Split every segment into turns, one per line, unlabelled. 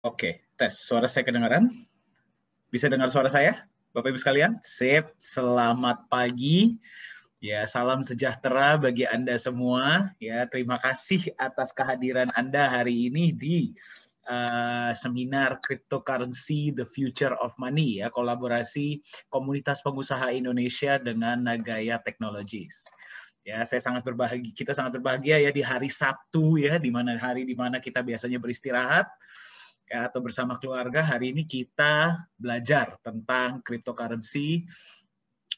Oke, tes. Suara saya kedengaran? Bisa dengar suara saya, Bapak-Ibu sekalian? Sip, selamat pagi. Ya, salam sejahtera bagi Anda semua. Ya, terima kasih atas kehadiran Anda hari ini di Uh, seminar cryptocurrency the future of money ya kolaborasi komunitas pengusaha Indonesia dengan Nagaya Technologies ya saya sangat berbahagia kita sangat berbahagia ya di hari Sabtu ya di mana hari di mana kita biasanya beristirahat atau bersama keluarga hari ini kita belajar tentang cryptocurrency,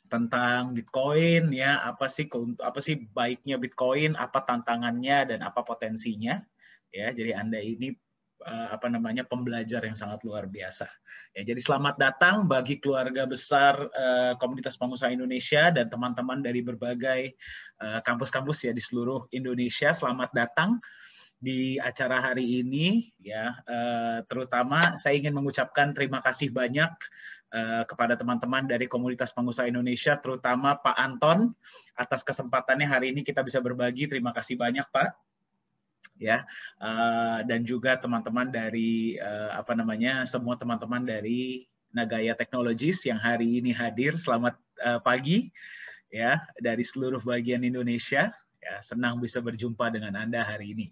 tentang Bitcoin ya, apa sih apa sih baiknya Bitcoin, apa tantangannya dan apa potensinya ya. Jadi Anda ini eh, apa namanya pembelajar yang sangat luar biasa. Ya, jadi selamat datang bagi keluarga besar eh, komunitas pengusaha Indonesia dan teman-teman dari berbagai eh, kampus kampus -kampus ya di seluruh Indonesia. Selamat datang di acara hari ini ya uh, terutama saya ingin mengucapkan terima kasih banyak uh, kepada teman-teman dari komunitas pengusaha Indonesia terutama Pak Anton atas kesempatannya hari ini kita bisa berbagi terima kasih banyak Pak ya uh, dan juga teman-teman dari apa namanya semua teman-teman dari Nagaya Technologies yang hari ini hadir selamat pagi ya dari seluruh bagian Indonesia ya senang bisa berjumpa dengan Anda hari ini.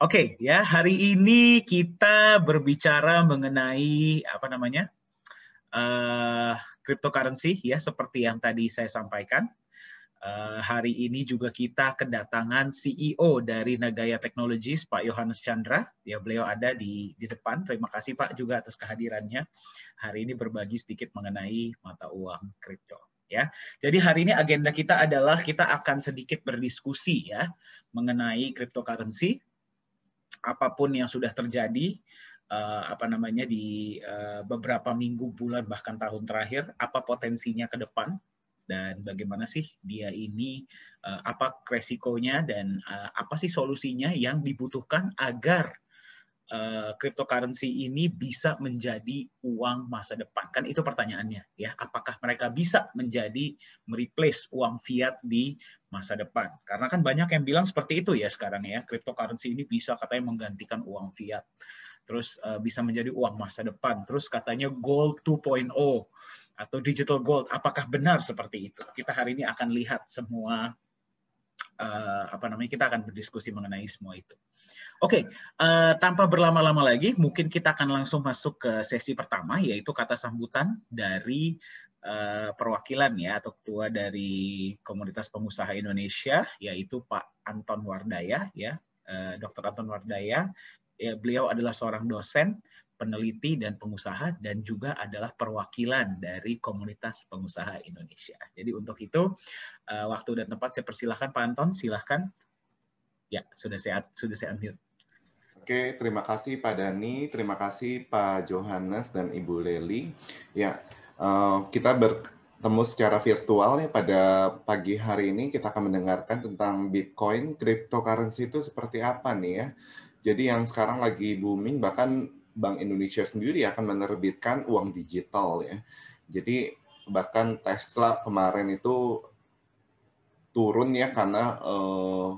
Oke, okay, ya hari ini kita berbicara mengenai apa namanya uh, cryptocurrency, ya seperti yang tadi saya sampaikan. Uh, hari ini juga kita kedatangan CEO dari Nagaya Technologies, Pak Yohanes Chandra. Ya, beliau ada di di depan. Terima kasih Pak juga atas kehadirannya. Hari ini berbagi sedikit mengenai mata uang kripto ya. Jadi hari ini agenda kita adalah kita akan sedikit berdiskusi ya mengenai cryptocurrency apapun yang sudah terjadi uh, apa namanya di uh, beberapa minggu, bulan bahkan tahun terakhir, apa potensinya ke depan dan bagaimana sih dia ini uh, apa resikonya dan uh, apa sih solusinya yang dibutuhkan agar Eh, cryptocurrency ini bisa menjadi uang masa depan? Kan itu pertanyaannya ya. Apakah mereka bisa menjadi mereplace uang fiat di masa depan? Karena kan banyak yang bilang seperti itu ya sekarang ya. Cryptocurrency ini bisa katanya menggantikan uang fiat. Terus uh, bisa menjadi uang masa depan. Terus katanya gold 2.0 atau digital gold. Apakah benar seperti itu? Kita hari ini akan lihat semua uh, apa namanya kita akan berdiskusi mengenai semua itu. Oke, okay, uh, eh, tanpa berlama-lama lagi, mungkin kita akan langsung masuk ke sesi pertama, yaitu kata sambutan dari uh, perwakilan ya atau ketua dari komunitas pengusaha Indonesia, yaitu Pak Anton Wardaya ya, uh, Dr. Anton Wardaya. Ya, beliau adalah seorang dosen peneliti dan pengusaha dan juga adalah perwakilan dari komunitas pengusaha Indonesia. Jadi untuk itu eh, waktu dan tempat saya persilahkan Pak Anton, silahkan. Ya, sudah sehat, sudah saya ambil. Oke, terima kasih Pak
Dani, terima kasih Pak Johannes dan Ibu Leli. Ya, eh, kita bertemu secara virtual ya pada pagi hari ini kita akan mendengarkan tentang Bitcoin, cryptocurrency itu seperti apa nih ya. Jadi yang sekarang lagi booming bahkan Bank Indonesia sendiri akan menerbitkan uang digital ya. Jadi bahkan Tesla kemarin itu turun ya karena uh,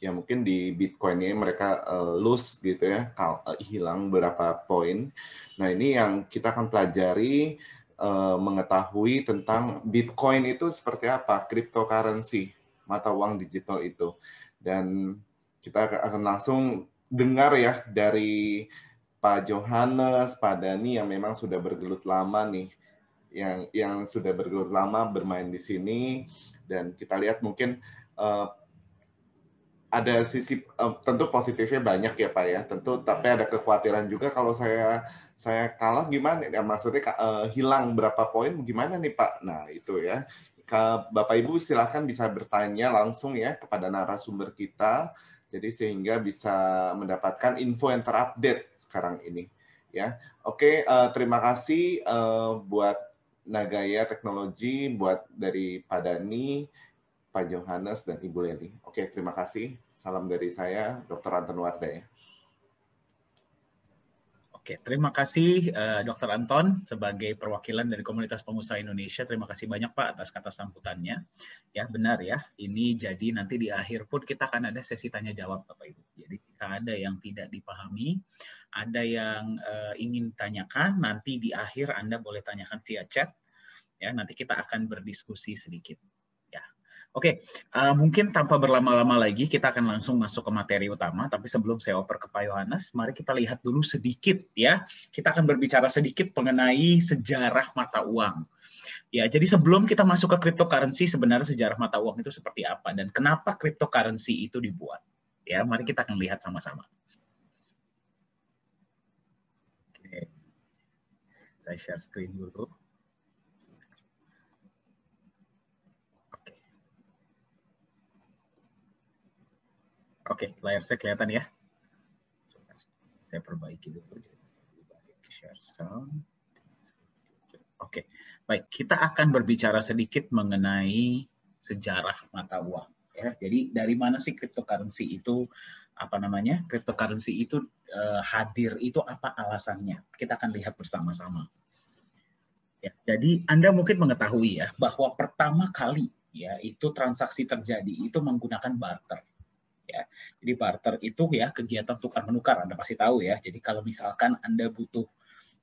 ya mungkin di Bitcoin ini mereka uh, lose gitu ya, kal uh, hilang berapa poin. Nah ini yang kita akan pelajari uh, mengetahui tentang Bitcoin itu seperti apa, cryptocurrency, mata uang digital itu. Dan kita akan langsung dengar ya dari Pak Johannes, Pak Dani yang memang sudah bergelut lama nih, yang yang sudah bergelut lama bermain di sini dan kita lihat mungkin uh, ada sisi uh, tentu positifnya banyak ya Pak ya, tentu iya. tapi ada kekhawatiran juga kalau saya saya kalah gimana? Ya, maksudnya uh, hilang berapa poin gimana nih Pak? Nah itu ya. Bapak Ibu silahkan bisa bertanya langsung ya kepada narasumber kita jadi sehingga bisa mendapatkan info yang terupdate sekarang ini. Ya, oke, uh, terima kasih uh, buat Nagaya Teknologi, buat dari Pak Dani, Pak Johannes, dan Ibu Leli. Oke, terima kasih. Salam dari saya, Dr. Anton Wardaya.
Oke, terima kasih uh, eh, Dr. Anton sebagai perwakilan dari Komunitas Pengusaha Indonesia. Terima kasih banyak Pak atas kata sambutannya. Ya, benar ya. Ini jadi nanti di akhir pun kita akan ada sesi tanya jawab Bapak Ibu. Jadi jika ada yang tidak dipahami, ada yang uh, ingin tanyakan, nanti di akhir Anda boleh tanyakan via chat. Ya, nanti kita akan berdiskusi sedikit. Oke, okay, uh, eh, mungkin tanpa berlama-lama lagi kita akan langsung masuk ke materi utama. Tapi sebelum saya oper ke Pak Yohanes, mari kita lihat dulu sedikit ya. Kita akan berbicara sedikit mengenai sejarah mata uang. Ya, jadi sebelum kita masuk ke cryptocurrency, sebenarnya sejarah mata uang itu seperti apa dan kenapa cryptocurrency itu dibuat. Ya, mari kita akan lihat sama-sama.
Oke. Saya share screen dulu.
Oke, okay, layar saya kelihatan ya. Saya perbaiki dulu. Share sound. Oke, okay. baik. Kita akan berbicara sedikit mengenai sejarah mata uang. Ya, jadi dari mana sih cryptocurrency itu apa namanya? Cryptocurrency itu uh, hadir itu apa alasannya? Kita akan lihat bersama-sama. Ya, jadi Anda mungkin mengetahui ya bahwa pertama kali ya itu transaksi terjadi itu menggunakan barter ya. Jadi barter itu ya kegiatan tukar menukar Anda pasti tahu ya. Jadi kalau misalkan Anda butuh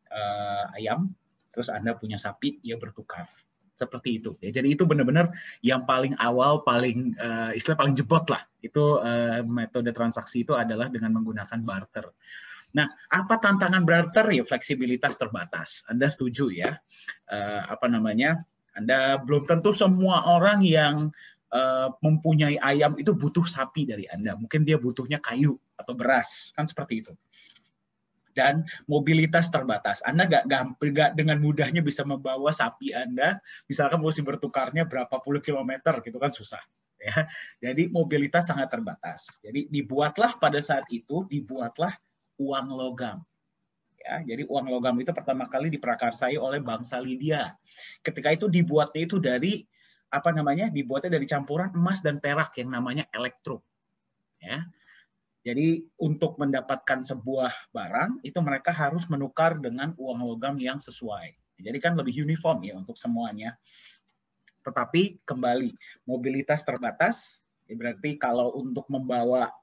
uh, ayam terus Anda punya sapi ya bertukar seperti itu ya. Jadi itu benar-benar yang paling awal paling uh, istilah paling jebot lah. Itu uh, metode transaksi itu adalah dengan menggunakan barter. Nah, apa tantangan barter ya fleksibilitas terbatas. Anda setuju ya? Uh, apa namanya? Anda belum tentu semua orang yang Eh, mempunyai ayam itu butuh sapi dari Anda. Mungkin dia butuhnya kayu atau beras, kan seperti itu. Dan mobilitas terbatas. Anda gak gampang, gak dengan mudahnya bisa membawa sapi Anda, misalkan mesti bertukarnya berapa puluh kilometer, gitu kan susah. Ya. Jadi mobilitas sangat terbatas. Jadi dibuatlah pada saat itu dibuatlah uang logam. Ya, jadi uang logam itu pertama kali diperakarsai oleh bangsa Lydia. Ketika itu dibuatnya itu dari apa namanya dibuatnya dari campuran emas dan perak yang namanya elektro, Ya. Jadi untuk mendapatkan sebuah barang itu mereka harus menukar dengan uang logam yang sesuai. Jadi kan lebih uniform ya untuk semuanya. Tetapi kembali mobilitas terbatas, ya berarti kalau untuk membawa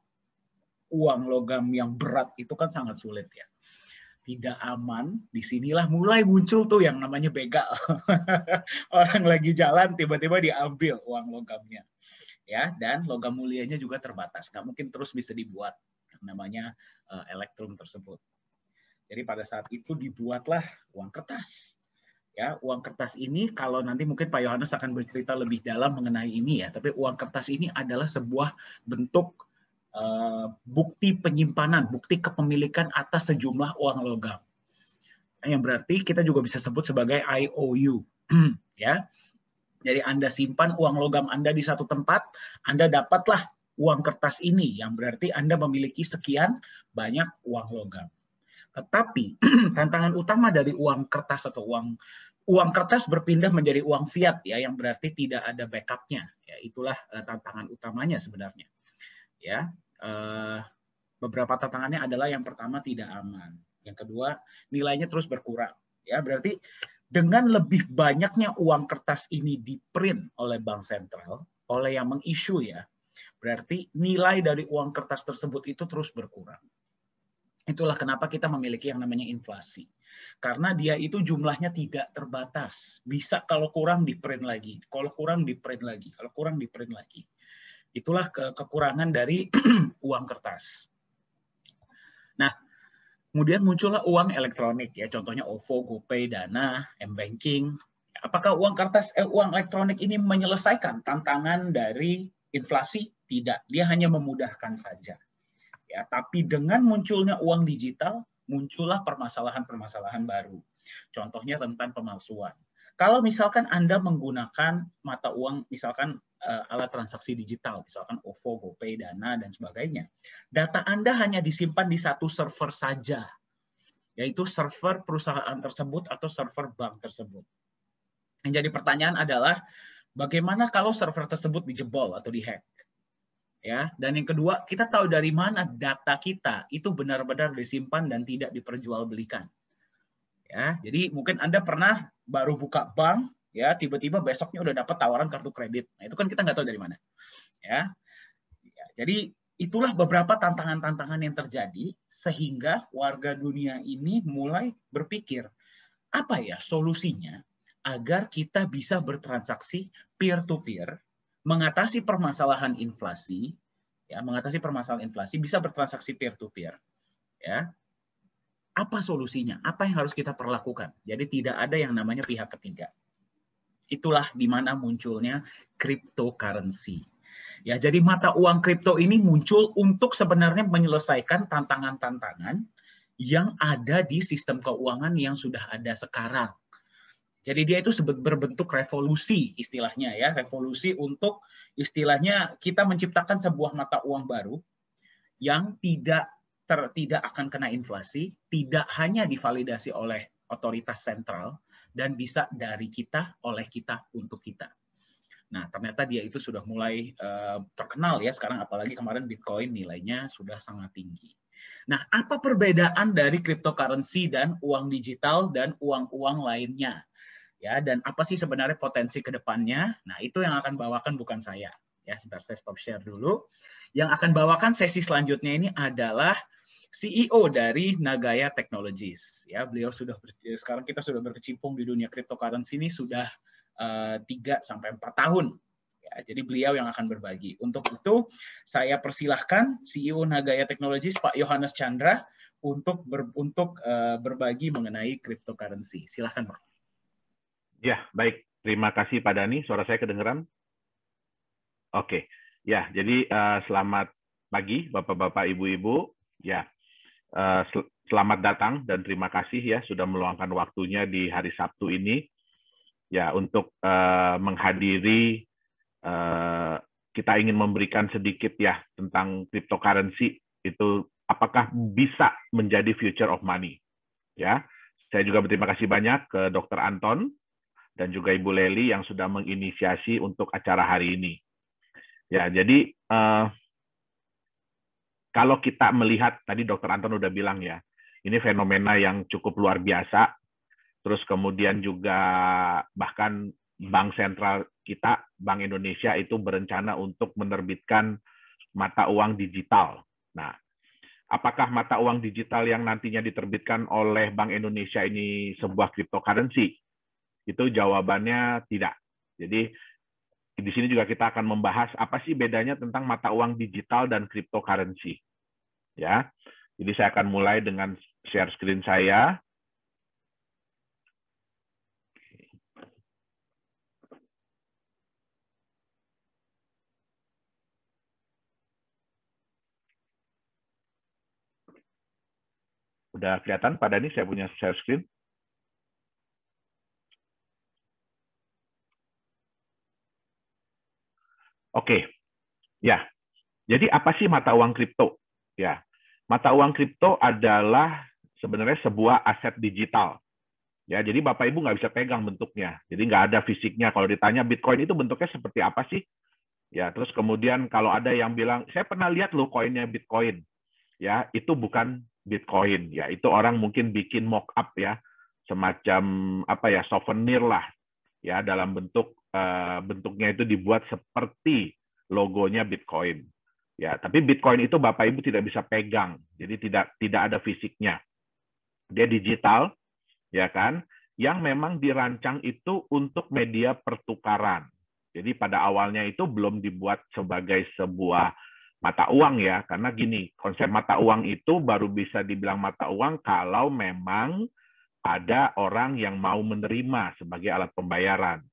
uang logam yang berat itu kan sangat sulit ya tidak aman, disinilah mulai muncul tuh yang namanya begal. Orang lagi jalan tiba-tiba diambil uang logamnya. Ya, dan logam mulianya juga terbatas. Nggak mungkin terus bisa dibuat yang namanya uh, elektrum tersebut. Jadi pada saat itu dibuatlah uang kertas. Ya, uang kertas ini kalau nanti mungkin Pak Yohanes akan bercerita lebih dalam mengenai ini ya, tapi uang kertas ini adalah sebuah bentuk Eh, bukti penyimpanan, bukti kepemilikan atas sejumlah uang logam. Yang berarti kita juga bisa sebut sebagai IOU, ya. Jadi Anda simpan uang logam Anda di satu tempat, Anda dapatlah uang kertas ini yang berarti Anda memiliki sekian banyak uang logam. Tetapi tantangan utama dari uang kertas atau uang uang kertas berpindah menjadi uang fiat ya yang berarti tidak ada backupnya ya itulah eh, tantangan utamanya sebenarnya ya uh, beberapa tantangannya adalah yang pertama tidak aman yang kedua nilainya terus berkurang ya berarti dengan lebih banyaknya uang kertas ini di print oleh bank sentral oleh yang mengisu ya berarti nilai dari uang kertas tersebut itu terus berkurang Itulah kenapa kita memiliki yang namanya inflasi. Karena dia itu jumlahnya tidak terbatas. Bisa kalau kurang di print lagi, kalau kurang di print lagi, kalau kurang di print lagi. Itulah ke kekurangan dari uang kertas. Nah, kemudian muncullah uang elektronik ya, contohnya OVO, GoPay, Dana, M-Banking. Apakah uang kertas eh, uang elektronik ini menyelesaikan tantangan dari inflasi? Tidak, dia hanya memudahkan saja. Ya, tapi dengan munculnya uang digital, muncullah permasalahan-permasalahan baru. Contohnya tentang pemalsuan. Kalau misalkan Anda menggunakan mata uang, misalkan uh, alat transaksi digital, misalkan OVO, GoPay, Dana, dan sebagainya, data Anda hanya disimpan di satu server saja, yaitu server perusahaan tersebut atau server bank tersebut. Yang jadi pertanyaan adalah, bagaimana kalau server tersebut dijebol atau dihack? ya. Dan yang kedua, kita tahu dari mana data kita itu benar-benar disimpan dan tidak diperjualbelikan. Ya, jadi mungkin Anda pernah baru buka bank, ya tiba-tiba besoknya udah dapat tawaran kartu kredit. Nah, itu kan kita nggak tahu dari mana. Ya. ya jadi itulah beberapa tantangan-tantangan yang terjadi sehingga warga dunia ini mulai berpikir, apa ya solusinya agar kita bisa bertransaksi peer to peer, mengatasi permasalahan inflasi, ya mengatasi permasalahan inflasi bisa bertransaksi peer to peer. Ya, apa solusinya, apa yang harus kita perlakukan. Jadi tidak ada yang namanya pihak ketiga. Itulah di mana munculnya cryptocurrency. Ya, jadi mata uang kripto ini muncul untuk sebenarnya menyelesaikan tantangan-tantangan yang ada di sistem keuangan yang sudah ada sekarang. Jadi dia itu berbentuk revolusi istilahnya ya, revolusi untuk istilahnya kita menciptakan sebuah mata uang baru yang tidak ter, tidak akan kena inflasi, tidak hanya divalidasi oleh otoritas sentral, dan bisa dari kita, oleh kita, untuk kita. Nah, ternyata dia itu sudah mulai uh, terkenal ya sekarang, apalagi kemarin Bitcoin nilainya sudah sangat tinggi. Nah, apa perbedaan dari cryptocurrency dan uang digital dan uang-uang lainnya? Ya, dan apa sih sebenarnya potensi ke depannya? Nah, itu yang akan bawakan bukan saya. Ya, sebentar saya stop share dulu. Yang akan bawakan sesi selanjutnya ini adalah CEO dari Nagaya Technologies. Ya, beliau sudah ya, sekarang kita sudah berkecimpung di dunia cryptocurrency ini sudah eh, tiga sampai empat tahun. Ya, jadi beliau yang akan berbagi. Untuk itu saya persilahkan CEO Nagaya Technologies Pak Yohanes Chandra untuk ber, untuk eh, berbagi mengenai cryptocurrency. Silahkan Pak.
Ya, baik. Terima kasih Pak Dani. Suara saya kedengeran? Oke. Ya, jadi eh, selamat pagi Bapak-Bapak, Ibu-Ibu. Ya, Eh, selamat datang dan terima kasih ya sudah meluangkan waktunya di hari Sabtu ini ya untuk uh, menghadiri uh, kita ingin memberikan sedikit ya tentang cryptocurrency itu apakah bisa menjadi future of money ya saya juga berterima kasih banyak ke Dr. Anton dan juga Ibu Leli yang sudah menginisiasi untuk acara hari ini ya jadi uh, kalau kita melihat tadi dokter Anton udah bilang ya, ini fenomena yang cukup luar biasa. Terus kemudian juga bahkan bank sentral kita, Bank Indonesia itu berencana untuk menerbitkan mata uang digital. Nah, apakah mata uang digital yang nantinya diterbitkan oleh Bank Indonesia ini sebuah cryptocurrency? Itu jawabannya tidak. Jadi di sini juga kita akan membahas apa sih bedanya tentang mata uang digital dan cryptocurrency. Ya. Jadi saya akan mulai dengan share screen saya. Udah kelihatan pada ini saya punya share screen? Oke, ya. Jadi apa sih mata uang kripto? Ya, mata uang kripto adalah sebenarnya sebuah aset digital. Ya, jadi Bapak Ibu nggak bisa pegang bentuknya. Jadi nggak ada fisiknya. Kalau ditanya Bitcoin itu bentuknya seperti apa sih? Ya, terus kemudian kalau ada yang bilang, saya pernah lihat loh koinnya Bitcoin. Ya, itu bukan Bitcoin. Ya, itu orang mungkin bikin mock up ya, semacam apa ya souvenir lah ya dalam bentuk Eh, bentuknya itu dibuat seperti logonya Bitcoin. Ya, tapi Bitcoin itu Bapak Ibu tidak bisa pegang. Jadi tidak tidak ada fisiknya. Dia digital, ya kan? Yang memang dirancang itu untuk media pertukaran. Jadi pada awalnya itu belum dibuat sebagai sebuah mata uang ya, karena gini, konsep mata uang itu baru bisa dibilang mata uang kalau memang ada orang yang mau menerima sebagai alat pembayaran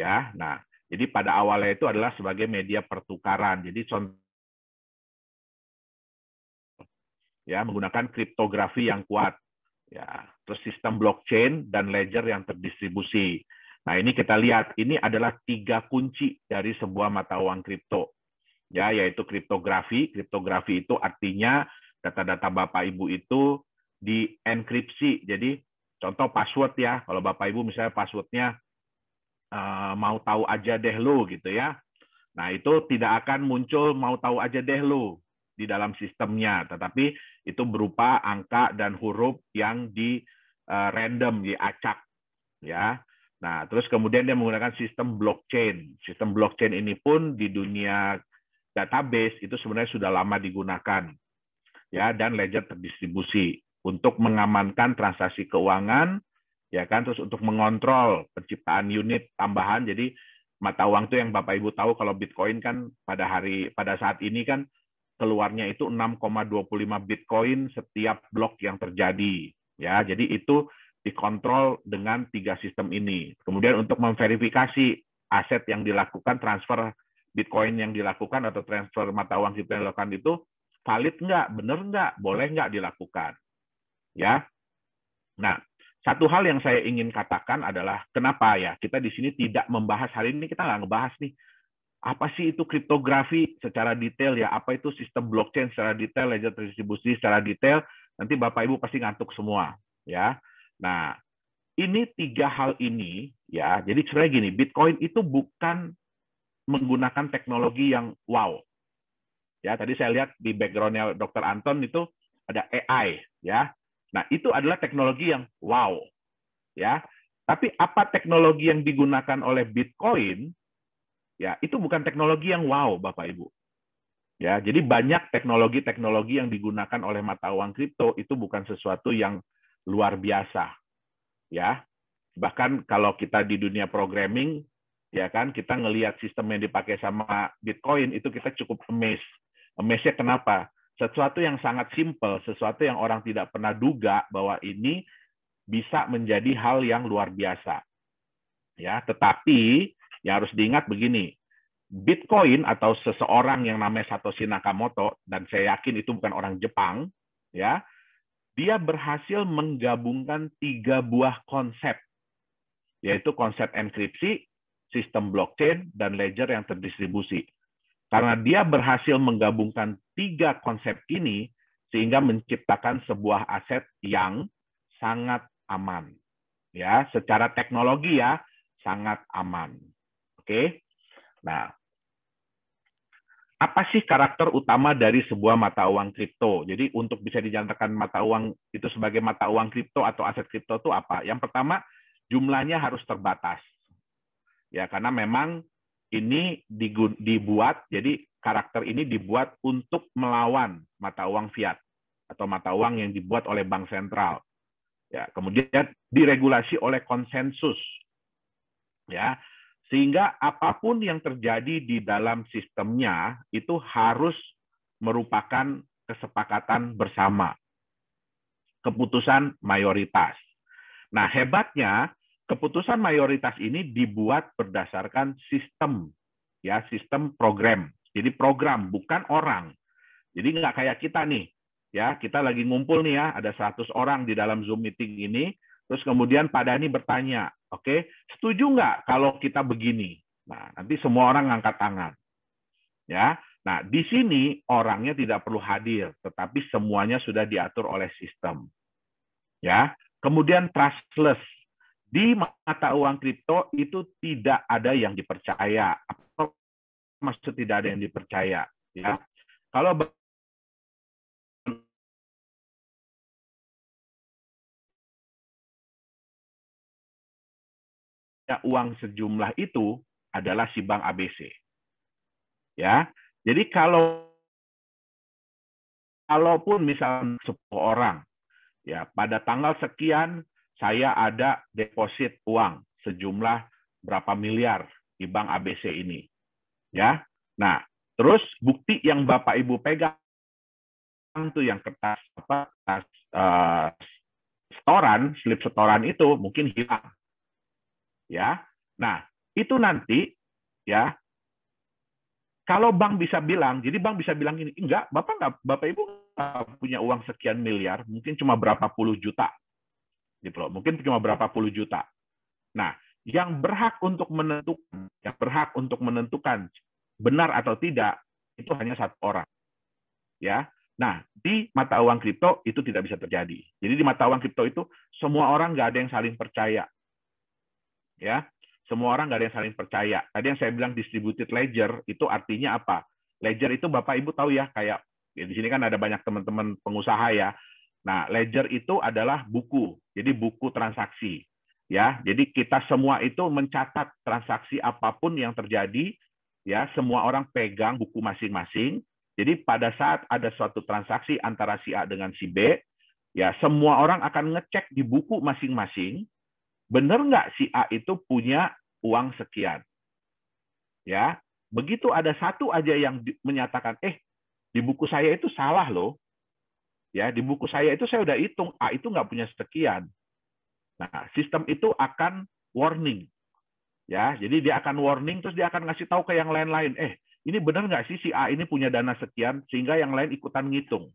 ya. Nah, jadi pada awalnya itu adalah sebagai media pertukaran. Jadi contoh ya menggunakan kriptografi yang kuat ya terus sistem blockchain dan ledger yang terdistribusi nah ini kita lihat ini adalah tiga kunci dari sebuah mata uang kripto ya yaitu kriptografi kriptografi itu artinya data-data bapak ibu itu dienkripsi jadi contoh password ya kalau bapak ibu misalnya passwordnya Eh, mau tahu aja deh lo gitu ya. Nah, itu tidak akan muncul mau tahu aja deh lo di dalam sistemnya, tetapi itu berupa angka dan huruf yang di uh, random, acak ya. Nah, terus kemudian dia menggunakan sistem blockchain. Sistem blockchain ini pun di dunia database itu sebenarnya sudah lama digunakan. Ya, dan ledger terdistribusi untuk mengamankan transaksi keuangan ya kan terus untuk mengontrol penciptaan unit tambahan jadi mata uang itu yang Bapak Ibu tahu kalau Bitcoin kan pada hari pada saat ini kan keluarnya itu 6,25 Bitcoin setiap blok yang terjadi ya jadi itu dikontrol dengan tiga sistem ini kemudian untuk memverifikasi aset yang dilakukan transfer Bitcoin yang dilakukan atau transfer mata uang kita yang dilakukan itu valid nggak benar nggak boleh nggak dilakukan ya nah satu hal yang saya ingin katakan adalah kenapa ya kita di sini tidak membahas hari ini kita nggak ngebahas nih apa sih itu kriptografi secara detail ya apa itu sistem blockchain secara detail ledger distribusi secara detail nanti bapak ibu pasti ngantuk semua ya nah ini tiga hal ini ya jadi sebenarnya gini bitcoin itu bukan menggunakan teknologi yang wow ya tadi saya lihat di backgroundnya dokter Anton itu ada AI ya Nah, itu adalah teknologi yang wow. Ya. Tapi apa teknologi yang digunakan oleh Bitcoin? Ya, itu bukan teknologi yang wow, Bapak Ibu. Ya, jadi banyak teknologi-teknologi yang digunakan oleh mata uang kripto itu bukan sesuatu yang luar biasa. Ya. Bahkan kalau kita di dunia programming, ya kan, kita ngelihat sistem yang dipakai sama Bitcoin itu kita cukup amazed. Amazed-nya kenapa? sesuatu yang sangat simpel, sesuatu yang orang tidak pernah duga bahwa ini bisa menjadi hal yang luar biasa. Ya, tetapi yang harus diingat begini, Bitcoin atau seseorang yang namanya Satoshi Nakamoto dan saya yakin itu bukan orang Jepang, ya. Dia berhasil menggabungkan tiga buah konsep yaitu konsep enkripsi, sistem blockchain dan ledger yang terdistribusi. Karena dia berhasil menggabungkan tiga konsep ini sehingga menciptakan sebuah aset yang sangat aman. Ya, secara teknologi ya sangat aman. Oke. Nah, apa sih karakter utama dari sebuah mata uang kripto? Jadi untuk bisa dinyatakan mata uang itu sebagai mata uang kripto atau aset kripto itu apa? Yang pertama, jumlahnya harus terbatas. Ya, karena memang ini dibuat jadi karakter ini dibuat untuk melawan mata uang fiat atau mata uang yang dibuat oleh bank sentral. Ya, kemudian diregulasi oleh konsensus. Ya, sehingga apapun yang terjadi di dalam sistemnya itu harus merupakan kesepakatan bersama. Keputusan mayoritas. Nah, hebatnya keputusan mayoritas ini dibuat berdasarkan sistem ya sistem program jadi program bukan orang jadi nggak kayak kita nih ya kita lagi ngumpul nih ya ada 100 orang di dalam zoom meeting ini terus kemudian pada ini bertanya oke okay, setuju nggak kalau kita begini nah nanti semua orang ngangkat tangan ya nah di sini orangnya tidak perlu hadir tetapi semuanya sudah diatur oleh sistem ya kemudian trustless di mata uang kripto itu tidak ada yang dipercaya. Apa maksud tidak ada yang dipercaya?
Ya,
kalau ya, uang sejumlah
itu adalah si bank ABC. Ya. Jadi kalau kalaupun misalnya 10 orang ya pada tanggal sekian saya ada deposit uang sejumlah berapa miliar di bank ABC ini. Ya. Nah, terus bukti yang Bapak Ibu pegang itu yang kertas apa kertas, uh, setoran, slip setoran itu mungkin hilang. Ya. Nah, itu nanti ya kalau bank bisa bilang, jadi bank bisa bilang ini, enggak, Bapak enggak, Bapak Ibu enggak punya uang sekian miliar, mungkin cuma berapa puluh juta gitu loh. Mungkin cuma berapa puluh juta. Nah, yang berhak untuk menentukan, yang berhak untuk menentukan benar atau tidak itu hanya satu orang. Ya. Nah, di mata uang kripto itu tidak bisa terjadi. Jadi di mata uang kripto itu semua orang nggak ada yang saling percaya. Ya, semua orang nggak ada yang saling percaya. Tadi yang saya bilang distributed ledger itu artinya apa? Ledger itu Bapak Ibu tahu ya kayak ya di sini kan ada banyak teman-teman pengusaha ya. Nah, ledger itu adalah buku. Jadi buku transaksi ya. Jadi kita semua itu mencatat transaksi apapun yang terjadi ya, semua orang pegang buku masing-masing. Jadi pada saat ada suatu transaksi antara si A dengan si B, ya semua orang akan ngecek di buku masing-masing, benar nggak si A itu punya uang sekian. Ya, begitu ada satu aja yang menyatakan, eh di buku saya itu salah loh, Ya, di buku saya itu saya udah hitung A itu nggak punya sekian. Nah, sistem itu akan warning. Ya, jadi dia akan warning terus dia akan ngasih tahu ke yang lain-lain, eh ini benar nggak sih si A ini punya dana sekian sehingga yang lain ikutan ngitung.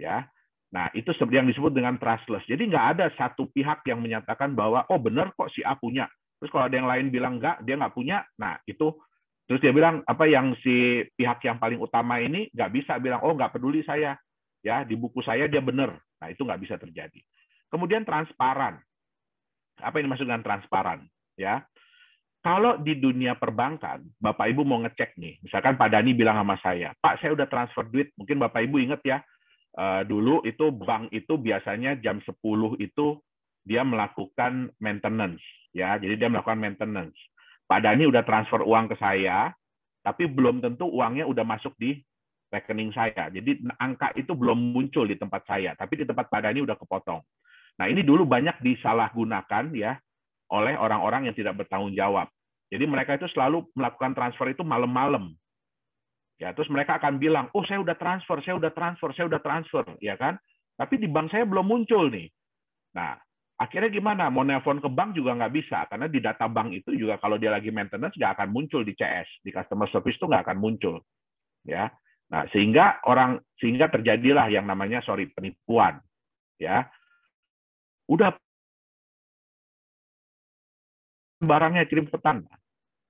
Ya. Nah, itu seperti yang disebut dengan trustless. Jadi nggak ada satu pihak yang menyatakan bahwa oh benar kok si A punya. Terus kalau ada yang lain bilang nggak, dia nggak punya. Nah, itu terus dia bilang apa yang si pihak yang paling utama ini nggak bisa bilang oh nggak peduli saya ya di buku saya dia benar. Nah itu nggak bisa terjadi. Kemudian transparan. Apa ini dimaksud dengan transparan? Ya, kalau di dunia perbankan, Bapak Ibu mau ngecek nih, misalkan Pak Dani bilang sama saya, Pak saya udah transfer duit, mungkin Bapak Ibu inget ya, eh, dulu itu bank itu biasanya jam 10 itu dia melakukan maintenance, ya, jadi dia melakukan maintenance. Pak Dani udah transfer uang ke saya, tapi belum tentu uangnya udah masuk di rekening saya. Jadi angka itu belum muncul di tempat saya, tapi di tempat pada ini udah kepotong. Nah ini dulu banyak disalahgunakan ya oleh orang-orang yang tidak bertanggung jawab. Jadi mereka itu selalu melakukan transfer itu malam-malam. Ya, terus mereka akan bilang, oh saya udah transfer, saya udah transfer, saya udah transfer, ya kan? Tapi di bank saya belum muncul nih. Nah, akhirnya gimana? Mau nelpon ke bank juga nggak bisa, karena di data bank itu juga kalau dia lagi maintenance nggak akan muncul di CS, di customer service itu nggak akan muncul. Ya, Nah, sehingga orang sehingga terjadilah yang namanya sorry penipuan, ya. Udah barangnya kirim petang,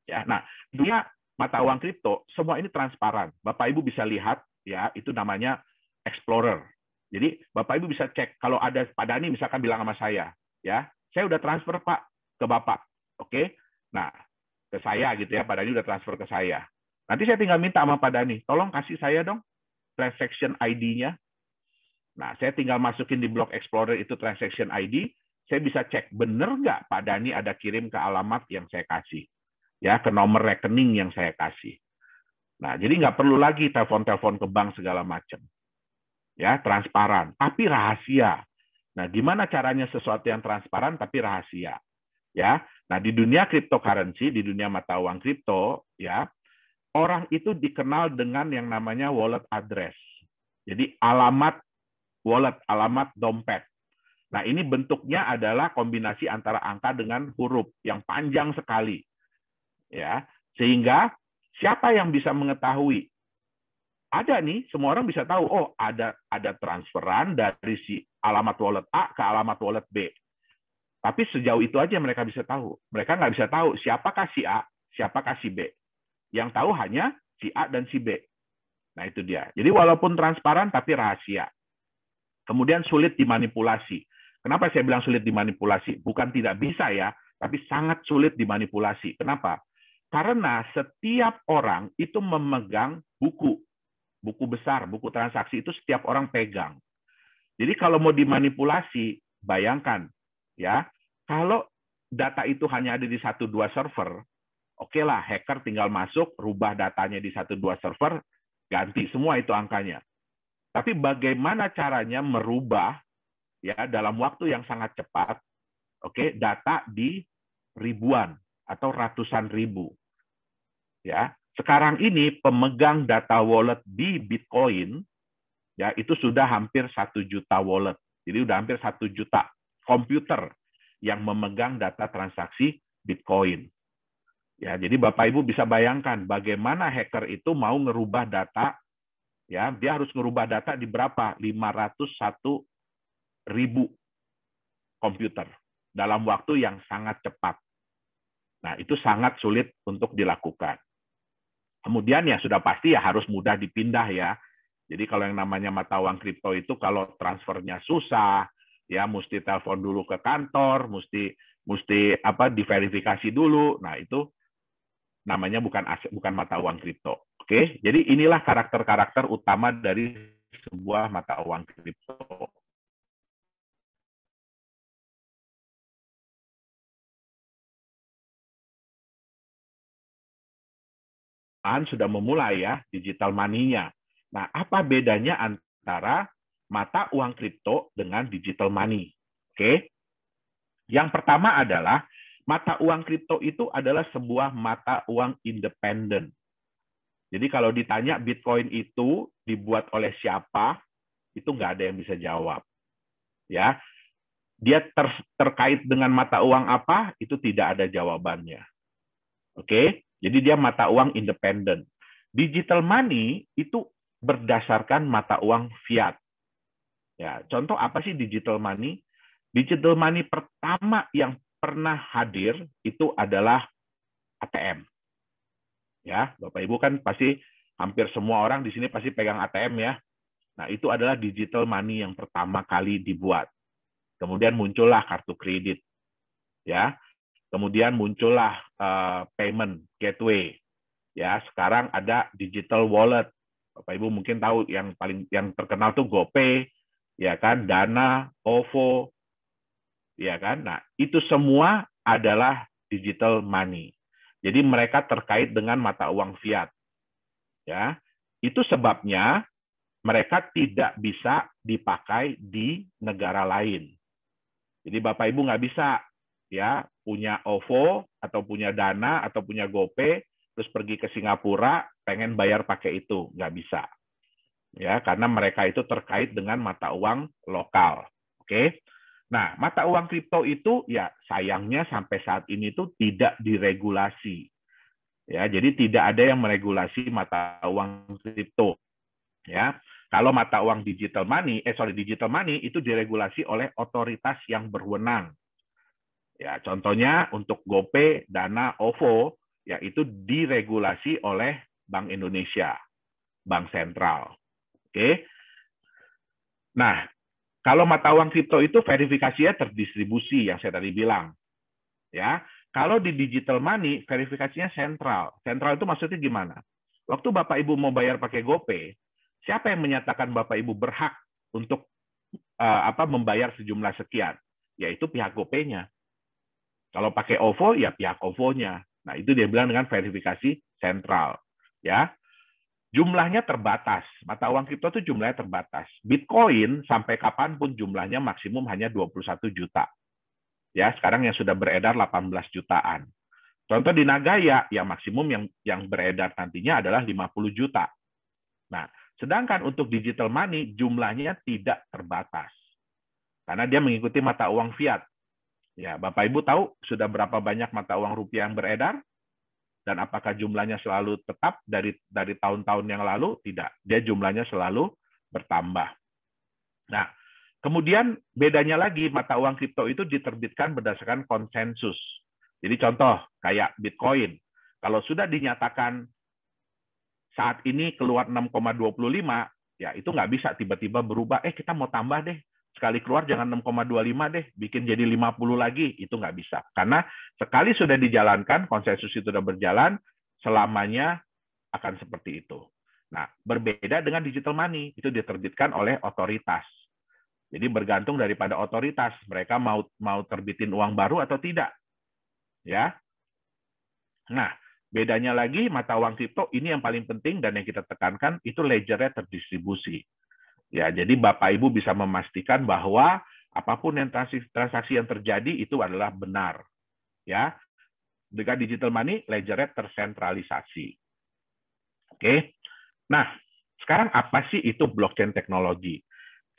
ya. Nah, dunia mata uang kripto semua ini transparan. Bapak Ibu bisa lihat, ya, itu namanya explorer. Jadi Bapak Ibu bisa cek kalau ada Pak ini misalkan bilang sama saya, ya, saya udah transfer Pak ke Bapak, oke? Nah, ke saya gitu ya, Pak Dani udah transfer ke saya. Nanti saya tinggal minta sama Pak Dani, tolong kasih saya dong transaction ID-nya. Nah, saya tinggal masukin di Block Explorer itu transaction ID, saya bisa cek benar nggak Pak Dani ada kirim ke alamat yang saya kasih, ya ke nomor rekening yang saya kasih. Nah, jadi nggak perlu lagi telepon-telepon ke bank segala macam, ya transparan, tapi rahasia. Nah, gimana caranya sesuatu yang transparan tapi rahasia, ya? Nah, di dunia cryptocurrency, di dunia mata uang kripto, ya orang itu dikenal dengan yang namanya wallet address. Jadi alamat wallet, alamat dompet. Nah, ini bentuknya adalah kombinasi antara angka dengan huruf yang panjang sekali. Ya, sehingga siapa yang bisa mengetahui? Ada nih, semua orang bisa tahu, oh ada ada transferan dari si alamat wallet A ke alamat wallet B. Tapi sejauh itu aja mereka bisa tahu. Mereka nggak bisa tahu siapa kasih A, siapa kasih B. Yang tahu hanya si A dan si B. Nah, itu dia. Jadi walaupun transparan tapi rahasia. Kemudian sulit dimanipulasi. Kenapa saya bilang sulit dimanipulasi? Bukan tidak bisa ya, tapi sangat sulit dimanipulasi. Kenapa? Karena setiap orang itu memegang buku. Buku besar, buku transaksi itu setiap orang pegang. Jadi kalau mau dimanipulasi, bayangkan ya, kalau data itu hanya ada di satu dua server, oke okay lah hacker tinggal masuk, rubah datanya di satu dua server, ganti semua itu angkanya. Tapi bagaimana caranya merubah ya dalam waktu yang sangat cepat, oke okay, data di ribuan atau ratusan ribu, ya. Sekarang ini pemegang data wallet di Bitcoin ya itu sudah hampir satu juta wallet, jadi sudah hampir satu juta komputer yang memegang data transaksi Bitcoin. Ya, jadi Bapak Ibu bisa bayangkan bagaimana hacker itu mau ngerubah data ya, dia harus ngerubah data di berapa? 501 ribu komputer dalam waktu yang sangat cepat. Nah, itu sangat sulit untuk dilakukan. Kemudian ya sudah pasti ya harus mudah dipindah ya. Jadi kalau yang namanya mata uang kripto itu kalau transfernya susah, ya mesti telepon dulu ke kantor, mesti mesti apa diverifikasi dulu. Nah, itu namanya bukan aset, bukan mata uang kripto. Oke, jadi inilah karakter-karakter
utama dari sebuah mata uang kripto. sudah memulai ya digital money-nya.
Nah, apa bedanya antara mata uang kripto dengan digital money? Oke. Yang pertama adalah mata uang kripto itu adalah sebuah mata uang independen. Jadi kalau ditanya Bitcoin itu dibuat oleh siapa, itu nggak ada yang bisa jawab. Ya, dia ter, terkait dengan mata uang apa itu tidak ada jawabannya. Oke, jadi dia mata uang independen. Digital money itu berdasarkan mata uang fiat. Ya, contoh apa sih digital money? Digital money pertama yang pernah hadir itu adalah ATM. Ya, Bapak Ibu kan pasti hampir semua orang di sini pasti pegang ATM ya. Nah, itu adalah digital money yang pertama kali dibuat. Kemudian muncullah kartu kredit. Ya. Kemudian muncullah uh, payment gateway. Ya, sekarang ada digital wallet. Bapak Ibu mungkin tahu yang paling yang terkenal tuh GoPay, ya kan, Dana, OVO, ya kan? Nah, itu semua adalah digital money. Jadi mereka terkait dengan mata uang fiat. Ya. Itu sebabnya mereka tidak bisa dipakai di negara lain. Jadi Bapak Ibu nggak bisa ya punya OVO atau punya Dana atau punya GoPay terus pergi ke Singapura pengen bayar pakai itu nggak bisa ya karena mereka itu terkait dengan mata uang lokal oke okay? Nah, mata uang kripto itu ya sayangnya sampai saat ini itu tidak diregulasi. Ya, jadi tidak ada yang meregulasi mata uang kripto. Ya. Kalau mata uang digital money, eh sorry digital money itu diregulasi oleh otoritas yang berwenang. Ya, contohnya untuk GoPay, Dana, OVO, ya itu diregulasi oleh Bank Indonesia, Bank Sentral. Oke. Nah, kalau mata uang kripto itu verifikasinya terdistribusi yang saya tadi bilang. Ya, kalau di digital money verifikasinya sentral. Sentral itu maksudnya gimana? Waktu Bapak Ibu mau bayar pakai GoPay, siapa yang menyatakan Bapak Ibu berhak untuk uh, apa membayar sejumlah sekian? Yaitu pihak GoPay-nya. Kalau pakai OVO ya pihak OVO-nya. Nah, itu dia bilang dengan verifikasi sentral, ya jumlahnya terbatas. Mata uang kripto itu jumlahnya terbatas. Bitcoin sampai kapanpun jumlahnya maksimum hanya 21 juta. Ya, sekarang yang sudah beredar 18 jutaan. Contoh di Nagaya, yang maksimum yang yang beredar nantinya adalah 50 juta. Nah, sedangkan untuk digital money jumlahnya tidak terbatas. Karena dia mengikuti mata uang fiat. Ya, Bapak Ibu tahu sudah berapa banyak mata uang rupiah yang beredar? Dan apakah jumlahnya selalu tetap dari dari tahun-tahun yang lalu? Tidak. Dia jumlahnya selalu bertambah. Nah, kemudian bedanya lagi mata uang kripto itu diterbitkan berdasarkan konsensus. Jadi contoh kayak Bitcoin. Kalau sudah dinyatakan saat ini keluar 6,25, ya itu nggak bisa tiba-tiba berubah, eh kita mau tambah deh sekali keluar jangan 6,25 deh, bikin jadi 50 lagi, itu nggak bisa. Karena sekali sudah dijalankan, konsensus itu sudah berjalan, selamanya akan seperti itu. Nah, berbeda dengan digital money, itu diterbitkan oleh otoritas. Jadi bergantung daripada otoritas, mereka mau mau terbitin uang baru atau tidak. Ya. Nah, bedanya lagi mata uang kripto ini yang paling penting dan yang kita tekankan itu ledgernya terdistribusi. Ya, jadi Bapak Ibu bisa memastikan bahwa apapun yang transaksi, transaksi yang terjadi itu adalah benar. Ya. Dengan digital money ledgernya tersentralisasi. Oke. Nah, sekarang apa sih itu blockchain teknologi?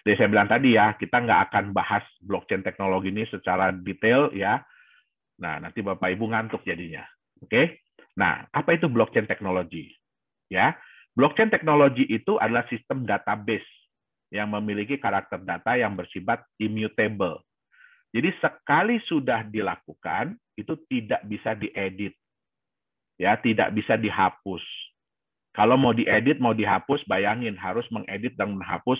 Seperti saya bilang tadi ya, kita nggak akan bahas blockchain teknologi ini secara detail ya. Nah, nanti Bapak Ibu ngantuk jadinya. Oke. Nah, apa itu blockchain teknologi? Ya, blockchain teknologi itu adalah sistem database yang memiliki karakter data yang bersifat immutable. Jadi sekali sudah dilakukan itu tidak bisa diedit. Ya, tidak bisa dihapus. Kalau mau diedit, mau dihapus, bayangin harus mengedit dan menghapus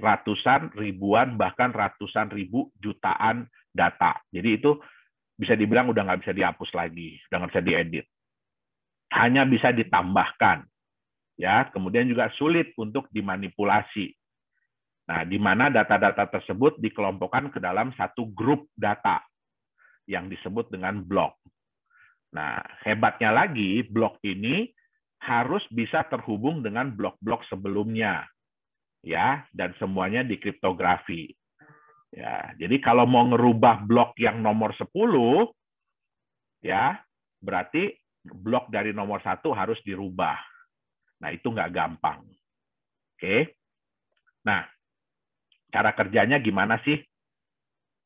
ratusan, ribuan, bahkan ratusan ribu jutaan data. Jadi itu bisa dibilang udah nggak bisa dihapus lagi, udah nggak bisa diedit. Hanya bisa ditambahkan. Ya, kemudian juga sulit untuk dimanipulasi. Nah, di mana data-data tersebut dikelompokkan ke dalam satu grup data yang disebut dengan blok. Nah, hebatnya lagi, blok ini harus bisa terhubung dengan blok-blok sebelumnya. Ya, dan semuanya dikriptografi. Ya, jadi kalau mau ngerubah blok yang nomor 10, ya, berarti blok dari nomor satu harus dirubah. Nah, itu nggak gampang. Oke. Nah, cara kerjanya gimana sih?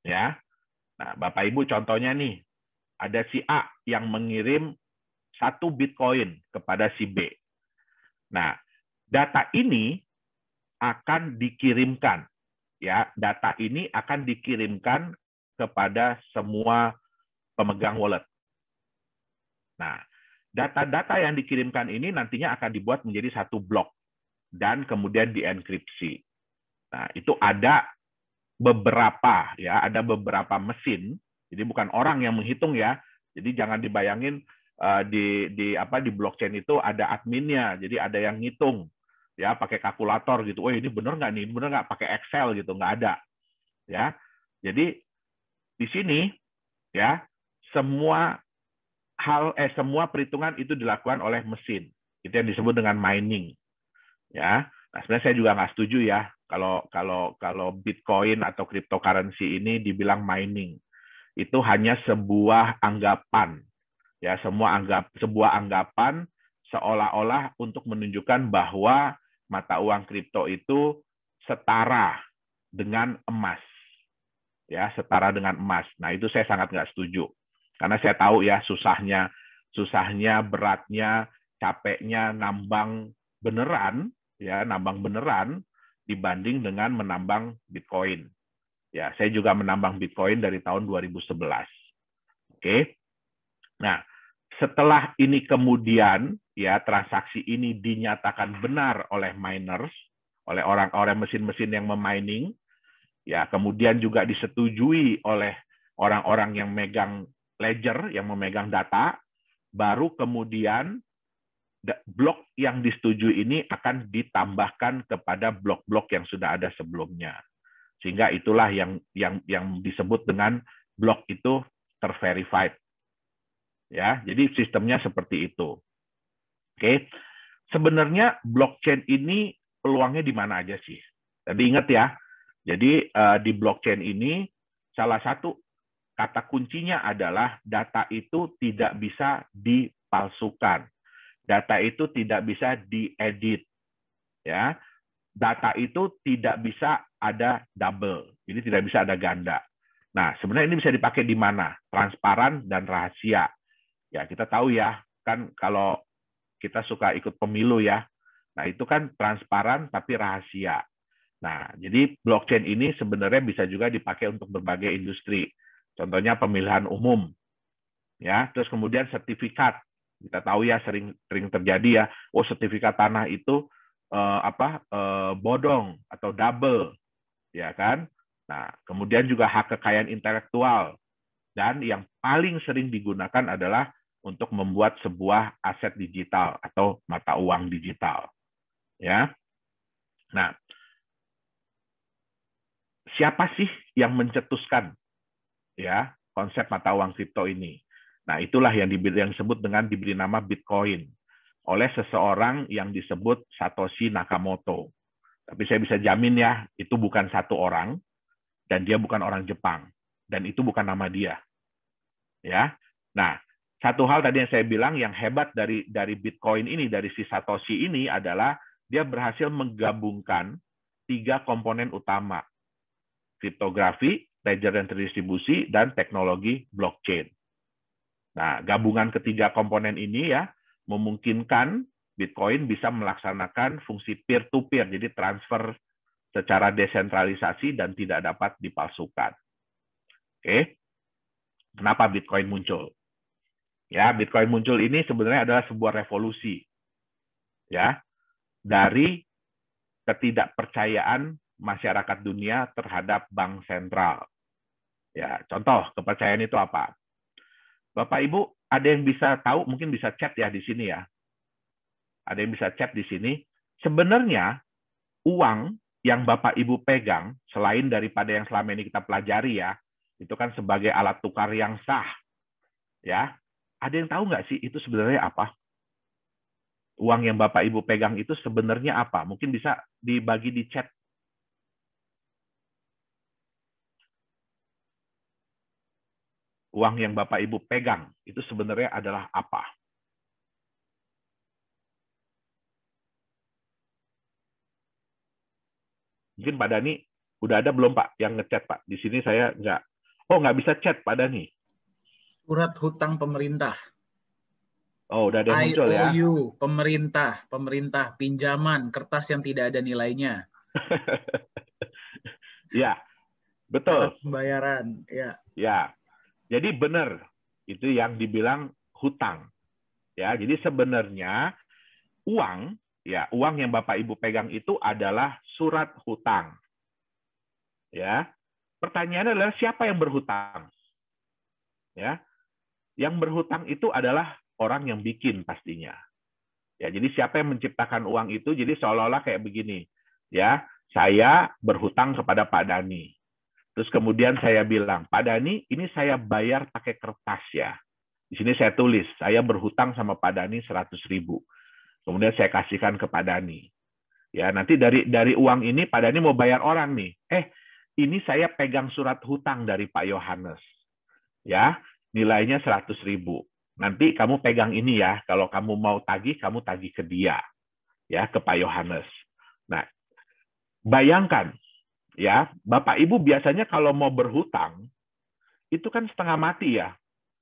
Ya. Nah, Bapak Ibu contohnya nih, ada si A yang mengirim satu Bitcoin kepada si B. Nah, data ini akan dikirimkan ya, data ini akan dikirimkan kepada semua pemegang wallet. Nah, data-data yang dikirimkan ini nantinya akan dibuat menjadi satu blok dan kemudian dienkripsi. Nah, itu ada beberapa ya, ada beberapa mesin. Jadi bukan orang yang menghitung ya. Jadi jangan dibayangin uh, di di apa di blockchain itu ada adminnya. Jadi ada yang ngitung ya pakai kalkulator gitu. Oh ini benar nggak nih? Benar nggak pakai Excel gitu? Nggak ada ya. Jadi di sini ya semua hal eh semua perhitungan itu dilakukan oleh mesin. Itu yang disebut dengan mining. Ya. Nah, sebenarnya saya juga nggak setuju ya kalau kalau kalau Bitcoin atau cryptocurrency ini dibilang mining, itu hanya sebuah anggapan. Ya, semua anggap sebuah anggapan seolah-olah untuk menunjukkan bahwa mata uang kripto itu setara dengan emas. Ya, setara dengan emas. Nah, itu saya sangat nggak setuju. Karena saya tahu ya susahnya, susahnya, beratnya, capeknya nambang beneran, ya, nambang beneran dibanding dengan menambang Bitcoin. Ya, saya juga menambang Bitcoin dari tahun 2011. Oke. Nah, setelah ini kemudian ya transaksi ini dinyatakan benar oleh miners, oleh orang-orang mesin-mesin yang memining, ya kemudian juga disetujui oleh orang-orang yang megang ledger, yang memegang data, baru kemudian blok yang disetujui ini akan ditambahkan kepada blok-blok yang sudah ada sebelumnya. Sehingga itulah yang yang yang disebut dengan blok itu terverified. Ya, jadi sistemnya seperti itu. Oke. Sebenarnya blockchain ini peluangnya di mana aja sih? Tadi ingat ya. Jadi eh, di blockchain ini salah satu kata kuncinya adalah data itu tidak bisa dipalsukan Data itu tidak bisa diedit. Ya. Data itu tidak bisa ada double. ini tidak bisa ada ganda. Nah, sebenarnya ini bisa dipakai di mana? Transparan dan rahasia. Ya, kita tahu ya, kan kalau kita suka ikut pemilu ya. Nah, itu kan transparan tapi rahasia. Nah, jadi blockchain ini sebenarnya bisa juga dipakai untuk berbagai industri. Contohnya pemilihan umum. Ya, terus kemudian sertifikat kita tahu ya sering sering terjadi ya oh sertifikat tanah itu eh, apa eh, bodong atau double ya kan nah kemudian juga hak kekayaan intelektual dan yang paling sering digunakan adalah untuk membuat sebuah aset digital atau mata uang digital ya nah siapa sih yang mencetuskan ya konsep mata uang kripto ini Nah, itulah yang disebut dengan diberi nama Bitcoin oleh seseorang yang disebut Satoshi Nakamoto. Tapi saya bisa jamin ya, itu bukan satu orang dan dia bukan orang Jepang dan itu bukan nama dia. Ya. Nah, satu hal tadi yang saya bilang yang hebat dari dari Bitcoin ini dari si Satoshi ini adalah dia berhasil menggabungkan tiga komponen utama. Kriptografi, ledger dan terdistribusi dan teknologi blockchain Nah, gabungan ketiga komponen ini ya memungkinkan Bitcoin bisa melaksanakan fungsi peer-to-peer, -peer, jadi transfer secara desentralisasi dan tidak dapat dipalsukan. Oke, kenapa Bitcoin muncul? Ya, Bitcoin muncul ini sebenarnya adalah sebuah revolusi, ya, dari ketidakpercayaan masyarakat dunia terhadap bank sentral. Ya, contoh kepercayaan itu apa? Bapak Ibu, ada yang bisa tahu, mungkin bisa chat ya di sini ya. Ada yang bisa chat di sini. Sebenarnya uang yang Bapak Ibu pegang, selain daripada yang selama ini kita pelajari ya, itu kan sebagai alat tukar yang sah. Ya, ada yang tahu nggak sih itu sebenarnya apa? Uang yang Bapak Ibu pegang itu sebenarnya apa? Mungkin bisa dibagi di chat uang yang Bapak Ibu pegang itu sebenarnya adalah apa? Mungkin Pak Dani udah ada belum Pak yang ngechat Pak? Di sini saya nggak.
Oh nggak bisa chat Pak Dani. Surat hutang pemerintah. Oh udah ada yang muncul ya. IOU pemerintah pemerintah pinjaman kertas yang tidak ada nilainya. ya betul. pembayaran ya.
Ya jadi benar itu yang dibilang hutang. Ya, jadi sebenarnya uang ya uang yang Bapak Ibu pegang itu adalah surat hutang. Ya. Pertanyaannya adalah siapa yang berhutang? Ya. Yang berhutang itu adalah orang yang bikin pastinya. Ya, jadi siapa yang menciptakan uang itu jadi seolah-olah kayak begini. Ya, saya berhutang kepada Pak Dani. Terus kemudian saya bilang, Pak Dani, ini saya bayar pakai kertas ya. Di sini saya tulis, saya berhutang sama Pak Dani 100 ribu. Kemudian saya kasihkan ke Pak Dani. Ya, nanti dari dari uang ini Pak Dani mau bayar orang nih. Eh, ini saya pegang surat hutang dari Pak Yohanes. Ya, nilainya 100 ribu. Nanti kamu pegang ini ya, kalau kamu mau tagih, kamu tagih ke dia. Ya, ke Pak Yohanes. Nah, bayangkan ya bapak ibu biasanya kalau mau berhutang itu kan setengah mati ya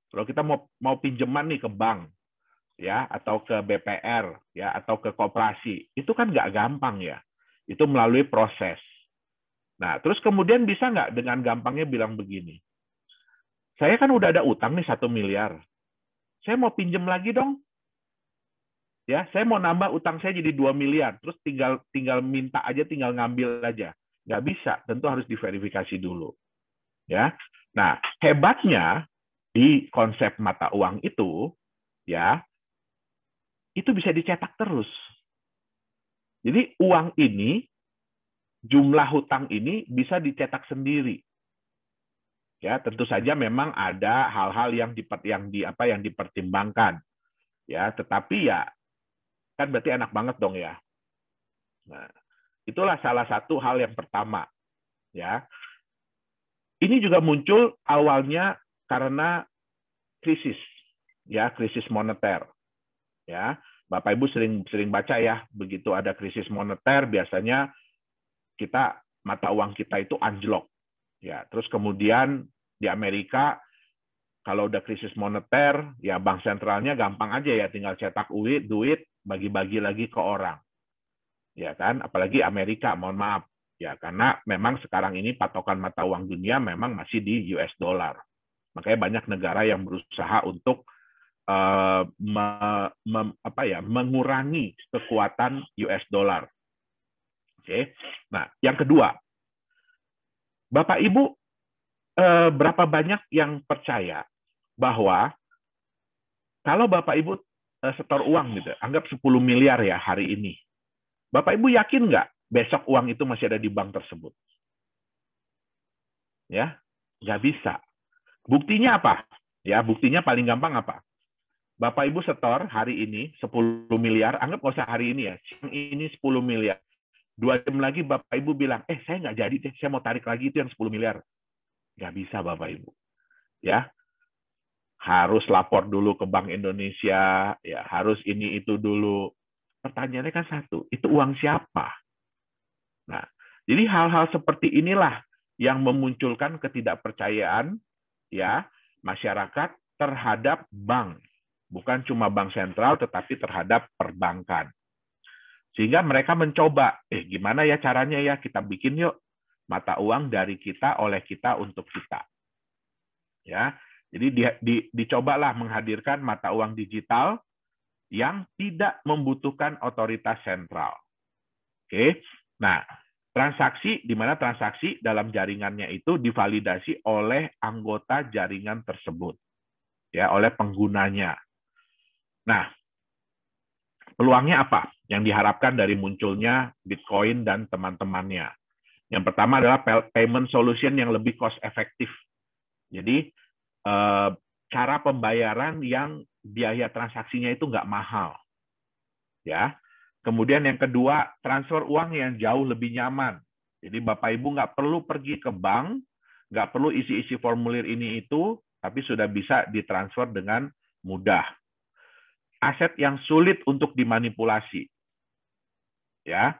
kalau kita mau mau pinjaman nih ke bank ya atau ke BPR ya atau ke koperasi itu kan nggak gampang ya itu melalui proses nah terus kemudian bisa nggak dengan gampangnya bilang begini saya kan udah ada utang nih satu miliar saya mau pinjam lagi dong ya saya mau nambah utang saya jadi 2 miliar terus tinggal tinggal minta aja tinggal ngambil aja Nggak bisa, tentu harus diverifikasi dulu. Ya. Nah, hebatnya di konsep mata uang itu ya itu bisa dicetak terus. Jadi uang ini jumlah hutang ini bisa dicetak sendiri. Ya, tentu saja memang ada hal-hal yang diper, yang di apa yang dipertimbangkan. Ya, tetapi ya kan berarti enak banget dong ya. Nah, Itulah salah satu hal yang pertama. Ya. Ini juga muncul awalnya karena krisis, ya krisis moneter. Ya, Bapak Ibu sering sering baca ya, begitu ada krisis moneter biasanya kita mata uang kita itu anjlok. Ya, terus kemudian di Amerika kalau udah krisis moneter, ya bank sentralnya gampang aja ya tinggal cetak uang, duit bagi-bagi lagi ke orang ya kan? Apalagi Amerika, mohon maaf, ya karena memang sekarang ini patokan mata uang dunia memang masih di US dollar. Makanya banyak negara yang berusaha untuk uh, me, me, apa ya, mengurangi kekuatan US dollar. Oke. Okay? Nah, yang kedua, Bapak Ibu uh, berapa banyak yang percaya bahwa kalau Bapak Ibu eh, setor uang gitu, anggap 10 miliar ya hari ini Bapak Ibu yakin nggak besok uang itu masih ada di bank tersebut? Ya, nggak bisa. Buktinya apa? Ya, buktinya paling gampang apa? Bapak Ibu setor hari ini 10 miliar, anggap nggak usah hari ini ya, siang ini 10 miliar. Dua jam lagi Bapak Ibu bilang, eh saya nggak jadi deh, saya mau tarik lagi itu yang 10 miliar. Nggak bisa Bapak Ibu. Ya, harus lapor dulu ke Bank Indonesia, ya harus ini itu dulu pertanyaannya kan satu, itu uang siapa? Nah, jadi hal-hal seperti inilah yang memunculkan ketidakpercayaan ya masyarakat terhadap bank, bukan cuma bank sentral tetapi terhadap perbankan. Sehingga mereka mencoba, eh gimana ya caranya ya kita bikin yuk mata uang dari kita oleh kita untuk kita. Ya. Jadi di, di, dicobalah menghadirkan mata uang digital yang tidak membutuhkan otoritas sentral. Oke. Nah, transaksi di mana transaksi dalam jaringannya itu divalidasi oleh anggota jaringan tersebut. Ya, oleh penggunanya. Nah, peluangnya apa yang diharapkan dari munculnya Bitcoin dan teman-temannya? Yang pertama adalah payment solution yang lebih cost efektif. Jadi, eh, cara pembayaran yang biaya transaksinya itu nggak mahal. Ya. Kemudian yang kedua, transfer uang yang jauh lebih nyaman. Jadi Bapak Ibu nggak perlu pergi ke bank, nggak perlu isi-isi formulir ini itu, tapi sudah bisa ditransfer dengan mudah. Aset yang sulit untuk dimanipulasi. Ya.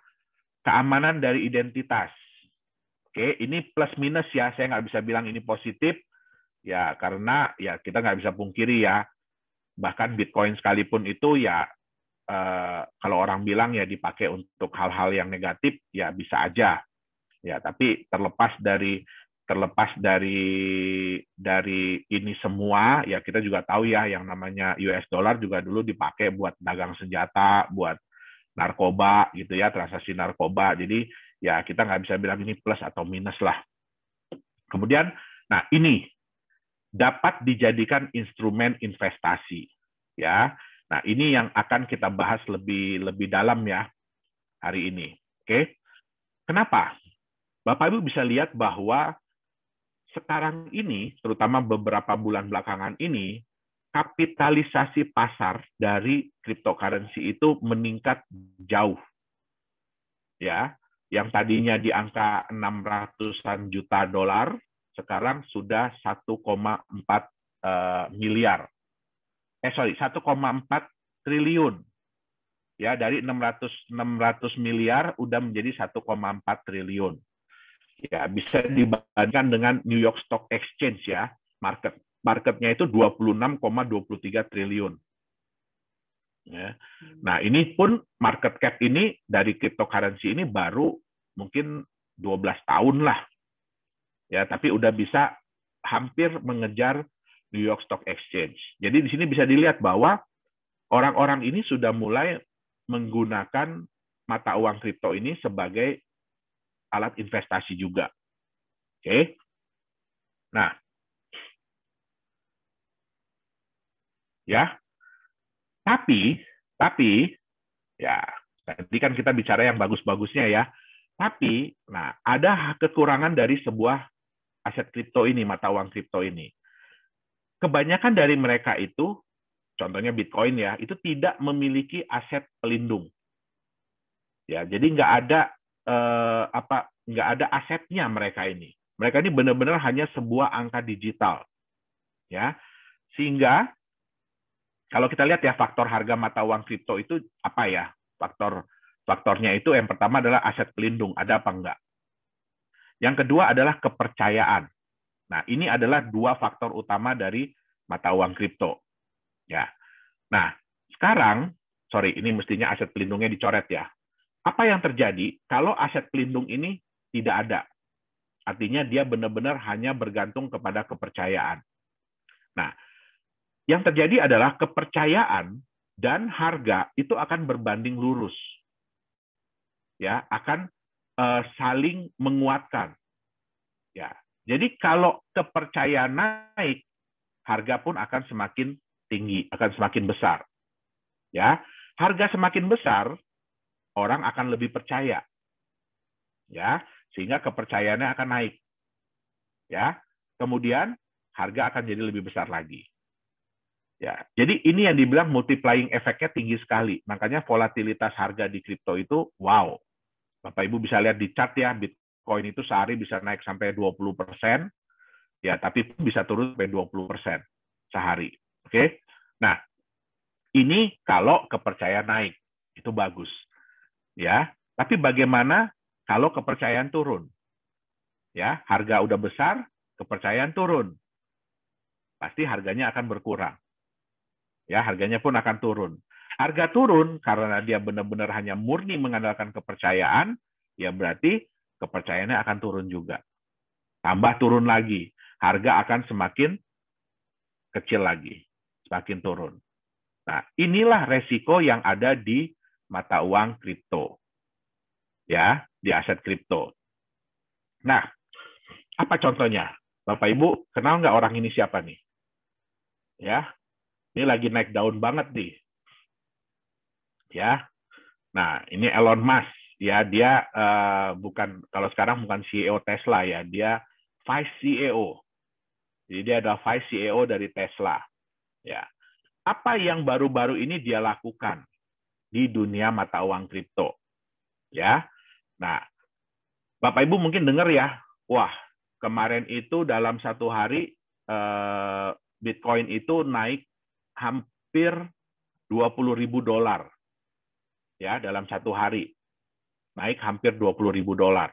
Keamanan dari identitas. Oke, ini plus minus ya, saya nggak bisa bilang ini positif, Ya, karena ya kita nggak bisa pungkiri ya, bahkan Bitcoin sekalipun itu ya eh, kalau orang bilang ya dipakai untuk hal-hal yang negatif ya bisa aja. Ya, tapi terlepas dari terlepas dari dari ini semua ya kita juga tahu ya yang namanya US dollar juga dulu dipakai buat dagang senjata, buat narkoba gitu ya, transaksi narkoba. Jadi ya kita nggak bisa bilang ini plus atau minus lah. Kemudian, nah ini dapat dijadikan instrumen investasi ya. Nah, ini yang akan kita bahas lebih lebih dalam ya hari ini. Oke. Kenapa? Bapak Ibu bisa lihat bahwa sekarang ini, terutama beberapa bulan belakangan ini, kapitalisasi pasar dari cryptocurrency itu meningkat jauh. Ya, yang tadinya di angka 600-an juta dolar sekarang sudah 1,4 uh, eh, miliar. Eh sorry, 1,4 triliun. Ya, dari 600 600 miliar udah menjadi 1,4 triliun. Ya, bisa dibandingkan dengan New York Stock Exchange ya, market marketnya itu 26,23 triliun. Ya. Nah, ini pun market cap ini dari cryptocurrency ini baru mungkin 12 tahun lah ya tapi udah bisa hampir mengejar New York Stock Exchange. Jadi di sini bisa dilihat bahwa orang-orang ini sudah mulai menggunakan mata uang kripto ini sebagai alat investasi juga. Oke. Okay? Nah, ya. Tapi, tapi, ya, tadi kan kita bicara yang bagus-bagusnya ya. Tapi, nah, ada kekurangan dari sebuah aset kripto ini, mata uang kripto ini. Kebanyakan dari mereka itu, contohnya Bitcoin ya, itu tidak memiliki aset pelindung. Ya, jadi nggak ada eh, apa nggak ada asetnya mereka ini. Mereka ini benar-benar hanya sebuah angka digital. Ya. Sehingga kalau kita lihat ya faktor harga mata uang kripto itu apa ya? Faktor faktornya itu yang pertama adalah aset pelindung, ada apa enggak? Yang kedua adalah kepercayaan. Nah, ini adalah dua faktor utama dari mata uang kripto. Ya. Nah, sekarang, sorry, ini mestinya aset pelindungnya dicoret ya. Apa yang terjadi kalau aset pelindung ini tidak ada? Artinya dia benar-benar hanya bergantung kepada kepercayaan. Nah, yang terjadi adalah kepercayaan dan harga itu akan berbanding lurus. Ya, akan Eh, saling menguatkan. Ya. Jadi kalau kepercayaan naik, harga pun akan semakin tinggi, akan semakin besar. Ya. Harga semakin besar, orang akan lebih percaya. Ya, sehingga kepercayaannya akan naik. Ya. Kemudian harga akan jadi lebih besar lagi. Ya, jadi ini yang dibilang multiplying efeknya tinggi sekali. Makanya volatilitas harga di kripto itu wow, Bapak Ibu bisa lihat di chart ya, Bitcoin itu sehari bisa naik sampai 20 persen, ya tapi bisa turun sampai 20 persen sehari. Oke, okay? nah ini kalau kepercayaan naik itu bagus, ya. Tapi bagaimana kalau kepercayaan turun? Ya, harga udah besar, kepercayaan turun, pasti harganya akan berkurang. Ya, harganya pun akan turun. Harga turun karena dia benar-benar hanya murni mengandalkan kepercayaan, ya berarti kepercayaannya akan turun juga. Tambah turun lagi, harga akan semakin kecil lagi, semakin turun. Nah, inilah resiko yang ada di mata uang kripto. Ya, di aset kripto. Nah, apa contohnya? Bapak Ibu, kenal nggak orang ini siapa nih? Ya, ini lagi naik daun banget nih ya. Nah, ini Elon Musk ya, dia uh, bukan kalau sekarang bukan CEO Tesla ya, dia vice CEO. Jadi dia adalah vice CEO dari Tesla. Ya. Apa yang baru-baru ini dia lakukan di dunia mata uang kripto? Ya. Nah, Bapak Ibu mungkin dengar ya, wah, kemarin itu dalam satu hari eh, Bitcoin itu naik hampir 20 ribu dolar ya dalam satu hari naik hampir 20 ribu dolar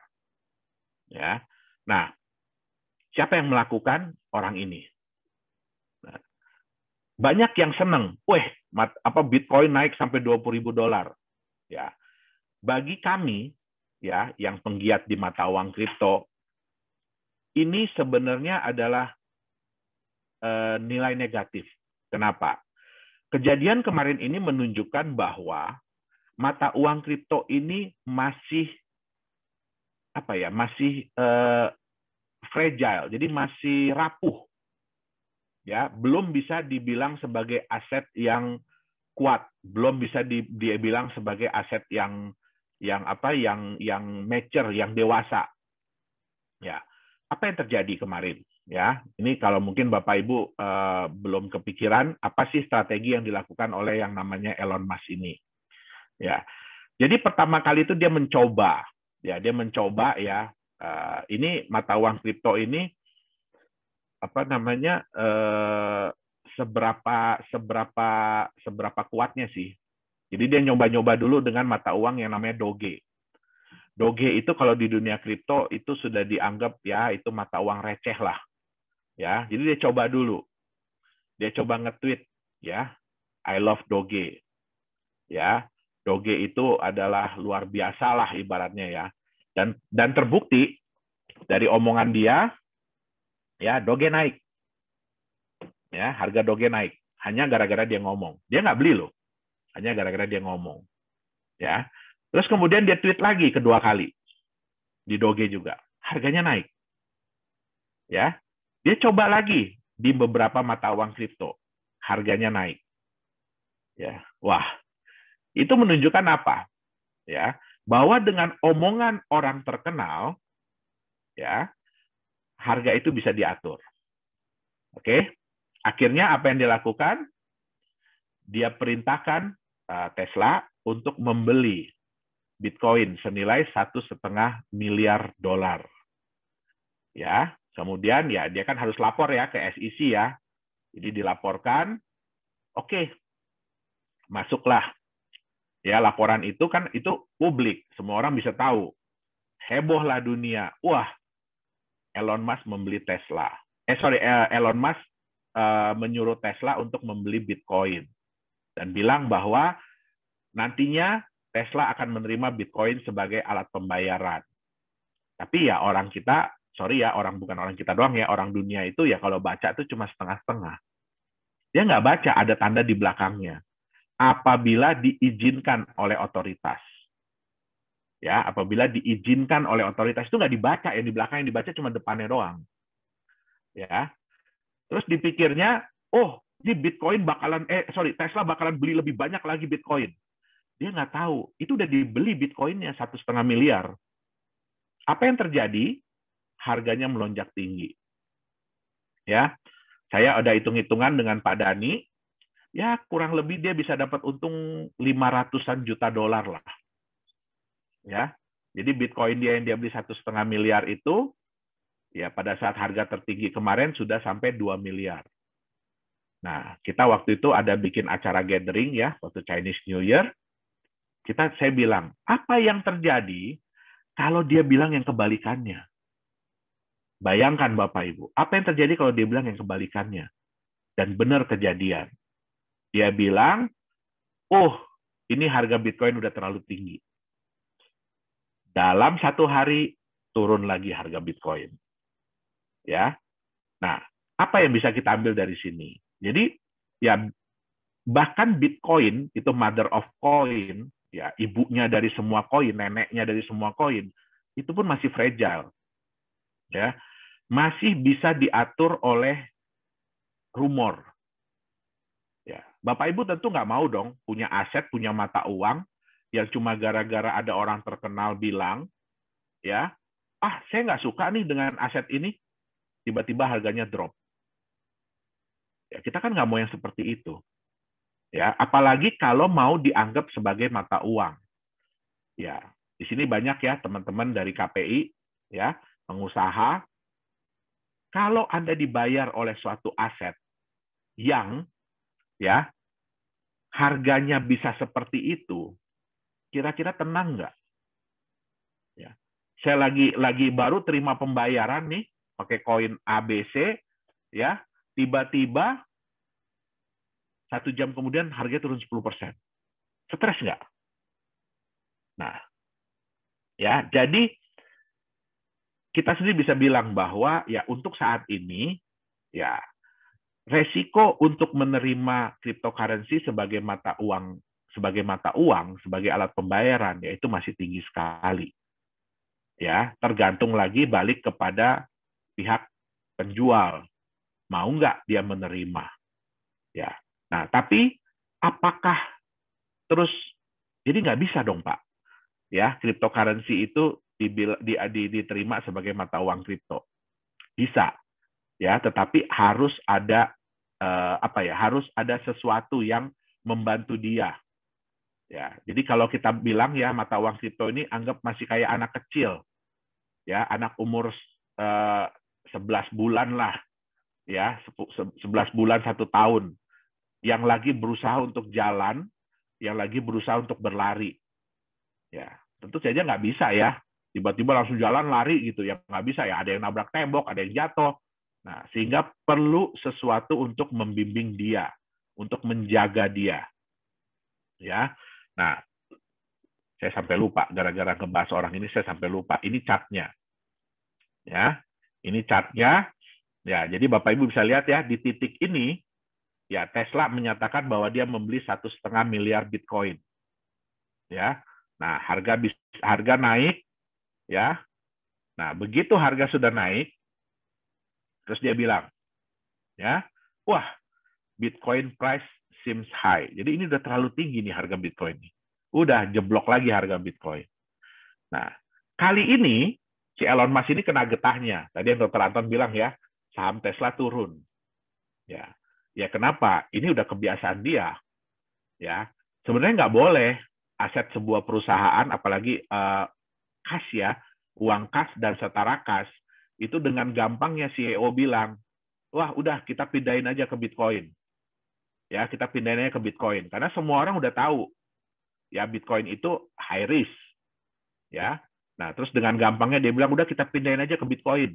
ya nah siapa yang melakukan orang ini nah, banyak yang seneng weh apa bitcoin naik sampai 20 ribu dolar ya bagi kami ya yang penggiat di mata uang kripto ini sebenarnya adalah e, nilai negatif kenapa kejadian kemarin ini menunjukkan bahwa mata uang kripto ini masih apa ya masih uh, fragile jadi masih rapuh ya belum bisa dibilang sebagai aset yang kuat belum bisa di, dibilang sebagai aset yang yang apa yang yang mature yang dewasa ya apa yang terjadi kemarin ya ini kalau mungkin bapak ibu eh, belum kepikiran apa sih strategi yang dilakukan oleh yang namanya Elon Musk ini ya jadi pertama kali itu dia mencoba ya dia mencoba ya uh, ini mata uang kripto ini apa namanya uh, seberapa seberapa seberapa kuatnya sih jadi dia nyoba-nyoba dulu dengan mata uang yang namanya doge doge itu kalau di dunia kripto itu sudah dianggap ya itu mata uang receh lah ya jadi dia coba dulu dia coba nge-tweet ya I love doge ya Doge itu adalah luar biasa lah ibaratnya ya. Dan dan terbukti dari omongan dia ya Doge naik. Ya, harga Doge naik hanya gara-gara dia ngomong. Dia nggak beli loh. Hanya gara-gara dia ngomong. Ya. Terus kemudian dia tweet lagi kedua kali. Di Doge juga. Harganya naik. Ya. Dia coba lagi di beberapa mata uang kripto. Harganya naik. Ya. Wah, itu menunjukkan apa? Ya, bahwa dengan omongan orang terkenal ya, harga itu bisa diatur. Oke. Akhirnya apa yang dilakukan? Dia perintahkan eh, Tesla untuk membeli Bitcoin senilai satu setengah miliar dolar. Ya, kemudian ya dia kan harus lapor ya ke SEC ya. Jadi dilaporkan, oke, masuklah Ya, laporan itu kan itu publik, semua orang bisa tahu. Hebohlah dunia. Wah, Elon Musk membeli Tesla. Eh sorry, eh, Elon Musk uh, menyuruh Tesla untuk membeli Bitcoin dan bilang bahwa nantinya Tesla akan menerima Bitcoin sebagai alat pembayaran. Tapi ya orang kita, sorry ya orang bukan orang kita doang ya, orang dunia itu ya kalau baca itu cuma setengah-setengah. Dia nggak baca ada tanda di belakangnya apabila diizinkan oleh otoritas. Ya, apabila diizinkan oleh otoritas itu nggak dibaca ya di belakang yang dibaca cuma depannya doang. Ya. Terus dipikirnya, oh, ini Bitcoin bakalan eh sorry, Tesla bakalan beli lebih banyak lagi Bitcoin. Dia nggak tahu, itu udah dibeli Bitcoinnya satu setengah miliar. Apa yang terjadi? Harganya melonjak tinggi. Ya, saya ada hitung-hitungan dengan Pak Dani, ya kurang lebih dia bisa dapat untung 500-an juta dolar lah. Ya. Jadi Bitcoin dia yang dia beli satu setengah miliar itu ya pada saat harga tertinggi kemarin sudah sampai 2 miliar. Nah, kita waktu itu ada bikin acara gathering ya waktu Chinese New Year. Kita saya bilang, apa yang terjadi kalau dia bilang yang kebalikannya? Bayangkan Bapak Ibu, apa yang terjadi kalau dia bilang yang kebalikannya? Dan benar kejadian. Dia bilang, oh ini harga Bitcoin udah terlalu tinggi. Dalam satu hari turun lagi harga Bitcoin. Ya. Nah, apa yang bisa kita ambil dari sini? Jadi ya bahkan Bitcoin itu mother of coin, ya ibunya dari semua koin, neneknya dari semua koin, itu pun masih fragile. Ya. Masih bisa diatur oleh rumor. Bapak Ibu tentu nggak mau dong punya aset, punya mata uang yang cuma gara-gara ada orang terkenal bilang, ya, ah saya nggak suka nih dengan aset ini, tiba-tiba harganya drop. Ya, kita kan nggak mau yang seperti itu. Ya, apalagi kalau mau dianggap sebagai mata uang. Ya, di sini banyak ya teman-teman dari KPI, ya, pengusaha. Kalau Anda dibayar oleh suatu aset yang ya harganya bisa seperti itu, kira-kira tenang nggak? Ya. Saya lagi lagi baru terima pembayaran nih pakai koin ABC, ya tiba-tiba satu jam kemudian harga turun 10 persen. Stres nggak? Nah, ya jadi kita sendiri bisa bilang bahwa ya untuk saat ini ya resiko untuk menerima cryptocurrency sebagai mata uang sebagai mata uang sebagai alat pembayaran yaitu masih tinggi sekali ya tergantung lagi balik kepada pihak penjual mau nggak dia menerima ya nah tapi apakah terus jadi nggak bisa dong pak ya cryptocurrency itu dibil, di, di, diterima sebagai mata uang kripto bisa ya tetapi harus ada uh, apa ya harus ada sesuatu yang membantu dia ya jadi kalau kita bilang ya mata uang kripto ini anggap masih kayak anak kecil ya anak umur uh, eh, 11 bulan lah ya 11 bulan satu tahun yang lagi berusaha untuk jalan yang lagi berusaha untuk berlari ya tentu saja nggak bisa ya tiba-tiba langsung jalan lari gitu ya nggak bisa ya ada yang nabrak tembok ada yang jatuh Nah, sehingga perlu sesuatu untuk membimbing dia, untuk menjaga dia. Ya. Nah, saya sampai lupa gara-gara ngebahas orang ini saya sampai lupa. Ini catnya. Ya. Ini catnya. Ya, jadi Bapak Ibu bisa lihat ya di titik ini ya Tesla menyatakan bahwa dia membeli satu setengah miliar Bitcoin. Ya. Nah, harga harga naik ya. Nah, begitu harga sudah naik, Terus dia bilang, ya, wah, Bitcoin price seems high. Jadi ini udah terlalu tinggi nih harga Bitcoin ini. Udah jeblok lagi harga Bitcoin. Nah, kali ini si Elon Musk ini kena getahnya. Tadi yang Dr. Anton bilang ya, saham Tesla turun. Ya, ya kenapa? Ini udah kebiasaan dia. Ya, sebenarnya nggak boleh aset sebuah perusahaan, apalagi uh, eh, kas ya, uang kas dan setara kas itu dengan gampangnya CEO bilang, wah udah kita pindahin aja ke Bitcoin. Ya, kita pindahin aja ke Bitcoin. Karena semua orang udah tahu, ya Bitcoin itu high risk. Ya, Nah, terus dengan gampangnya dia bilang, udah kita pindahin aja ke Bitcoin.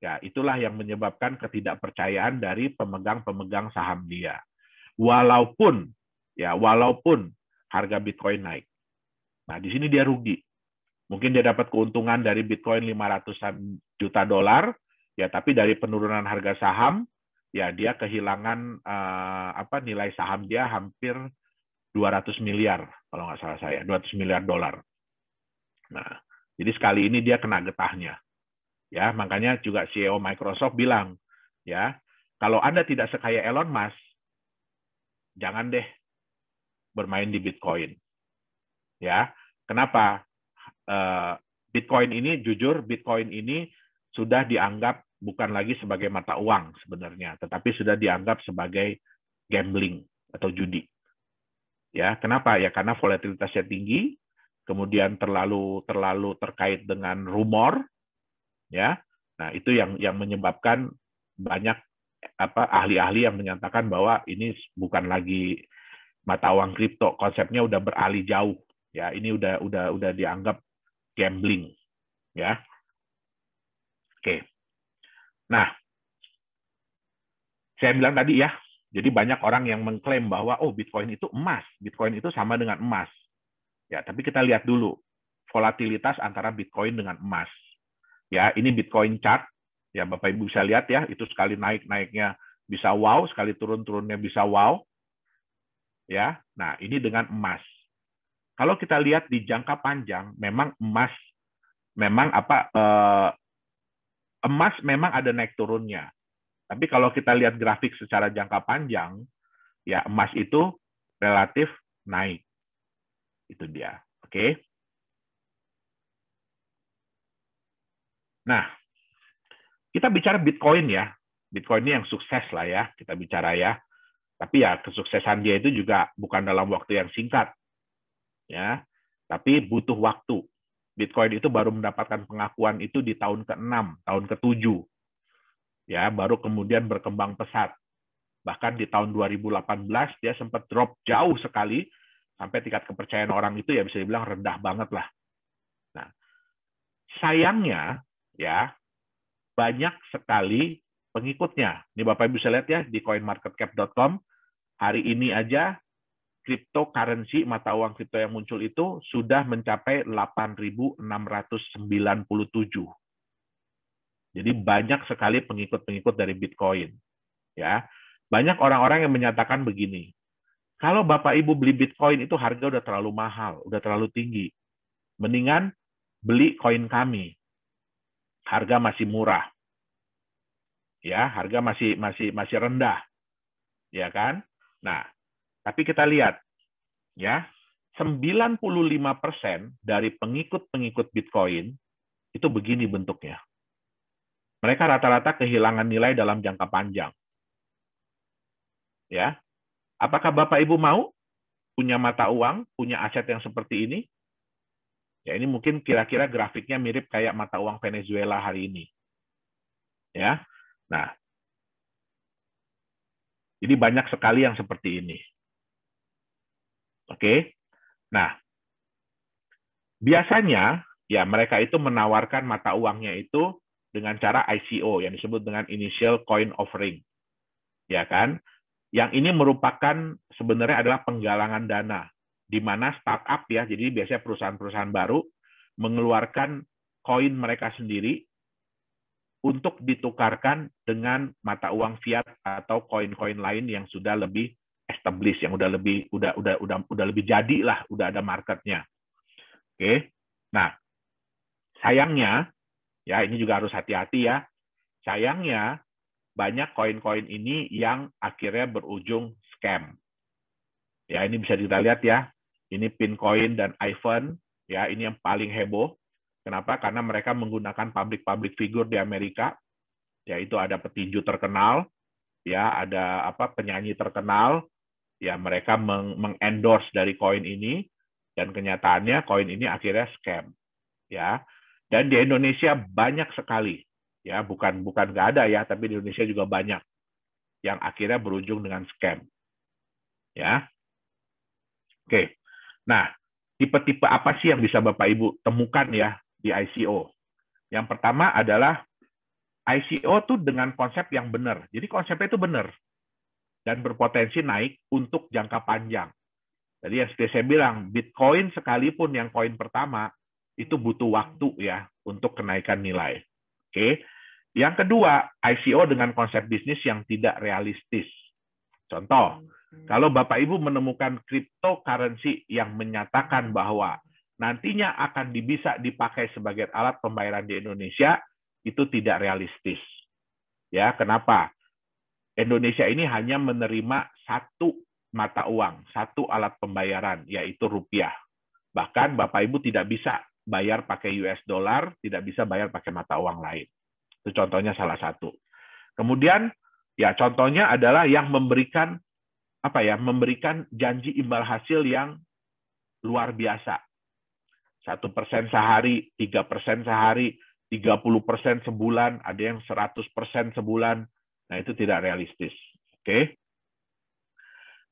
Ya, itulah yang menyebabkan ketidakpercayaan dari pemegang-pemegang saham dia. Walaupun, ya, walaupun harga Bitcoin naik. Nah, di sini dia rugi. Mungkin dia dapat keuntungan dari Bitcoin 500 juta dolar, ya tapi dari penurunan harga saham, ya dia kehilangan uh, apa nilai saham dia hampir 200 miliar kalau nggak salah saya, 200 miliar dolar. Nah, jadi sekali ini dia kena getahnya. Ya, makanya juga CEO Microsoft bilang, ya, kalau Anda tidak sekaya Elon Musk, jangan deh bermain di Bitcoin. Ya, kenapa? Eh, Bitcoin ini jujur Bitcoin ini sudah dianggap bukan lagi sebagai mata uang sebenarnya, tetapi sudah dianggap sebagai gambling atau judi. Ya, kenapa? Ya karena volatilitasnya tinggi, kemudian terlalu terlalu terkait dengan rumor, ya. Nah, itu yang yang menyebabkan banyak apa ahli-ahli yang menyatakan bahwa ini bukan lagi mata uang kripto, konsepnya udah beralih jauh. Ya, ini udah udah udah dianggap gambling ya oke nah saya bilang tadi ya jadi banyak orang yang mengklaim bahwa oh Bitcoin itu emas, Bitcoin itu sama dengan emas. Ya, tapi kita lihat dulu volatilitas antara Bitcoin dengan emas. Ya, ini Bitcoin chart. Ya, Bapak Ibu bisa lihat ya, itu sekali naik-naiknya bisa wow, sekali turun-turunnya bisa wow. Ya. Nah, ini dengan emas kalau kita lihat di jangka panjang, memang emas, memang apa eh, emas memang ada naik turunnya. Tapi kalau kita lihat grafik secara jangka panjang, ya emas itu relatif naik. Itu dia. Oke. Okay? Nah, kita bicara Bitcoin ya. Bitcoin ini yang sukses lah ya, kita bicara ya. Tapi ya kesuksesan dia itu juga bukan dalam waktu yang singkat ya tapi butuh waktu Bitcoin itu baru mendapatkan pengakuan itu di tahun ke-6, tahun ke-7. Ya, baru kemudian berkembang pesat. Bahkan di tahun 2018 dia sempat drop jauh sekali sampai tingkat kepercayaan orang itu ya bisa dibilang rendah banget lah. Nah, sayangnya ya banyak sekali pengikutnya. Ini Bapak Ibu bisa lihat ya di coinmarketcap.com hari ini aja cryptocurrency mata uang kripto yang muncul itu sudah mencapai 8.697. Jadi banyak sekali pengikut-pengikut dari Bitcoin. Ya. Banyak orang-orang yang menyatakan begini. Kalau Bapak Ibu beli Bitcoin itu harga udah terlalu mahal, udah terlalu tinggi. Mendingan beli koin kami. Harga masih murah. Ya, harga masih masih masih rendah. Ya kan? Nah, tapi kita lihat, ya, 95% dari pengikut-pengikut Bitcoin itu begini bentuknya. Mereka rata-rata kehilangan nilai dalam jangka panjang. Ya. Apakah Bapak Ibu mau punya mata uang, punya aset yang seperti ini? Ya, ini mungkin kira-kira grafiknya mirip kayak mata uang Venezuela hari ini. Ya. Nah. Jadi banyak sekali yang seperti ini. Oke. Okay? Nah, biasanya ya mereka itu menawarkan mata uangnya itu dengan cara ICO yang disebut dengan initial coin offering. Ya kan? Yang ini merupakan sebenarnya adalah penggalangan dana di mana startup ya, jadi biasanya perusahaan-perusahaan baru mengeluarkan koin mereka sendiri untuk ditukarkan dengan mata uang fiat atau koin-koin lain yang sudah lebih established yang udah lebih udah udah udah udah lebih jadi lah, udah ada marketnya. Oke. Okay? Nah, sayangnya ya ini juga harus hati-hati ya. Sayangnya banyak koin-koin ini yang akhirnya berujung scam. Ya, ini bisa kita lihat ya. Ini Pincoin dan iPhone, ya, ini yang paling heboh. Kenapa? Karena mereka menggunakan public-public figure di Amerika, yaitu ada petinju terkenal, ya, ada apa penyanyi terkenal, ya mereka meng mengendorse dari koin ini dan kenyataannya koin ini akhirnya scam ya dan di Indonesia banyak sekali ya bukan bukan nggak ada ya tapi di Indonesia juga banyak yang akhirnya berujung dengan scam ya oke nah tipe-tipe apa sih yang bisa Bapak Ibu temukan ya di ICO yang pertama adalah ICO tuh dengan konsep yang benar jadi konsepnya itu benar dan berpotensi naik untuk jangka panjang. Jadi yang seperti saya bilang, Bitcoin sekalipun yang koin pertama itu butuh waktu ya untuk kenaikan nilai. Oke. Yang kedua, ICO dengan konsep bisnis yang tidak realistis. Contoh, kalau Bapak Ibu menemukan cryptocurrency yang menyatakan bahwa nantinya akan bisa dipakai sebagai alat pembayaran di Indonesia, itu tidak realistis. Ya, kenapa? Indonesia ini hanya menerima satu mata uang, satu alat pembayaran, yaitu rupiah. Bahkan Bapak Ibu tidak bisa bayar pakai US dollar, tidak bisa bayar pakai mata uang lain. Itu contohnya salah satu. Kemudian ya contohnya adalah yang memberikan apa ya, memberikan janji imbal hasil yang luar biasa. Satu persen sehari, tiga persen sehari, 30 persen sebulan, ada yang 100 persen sebulan, Nah, itu tidak realistis. Oke.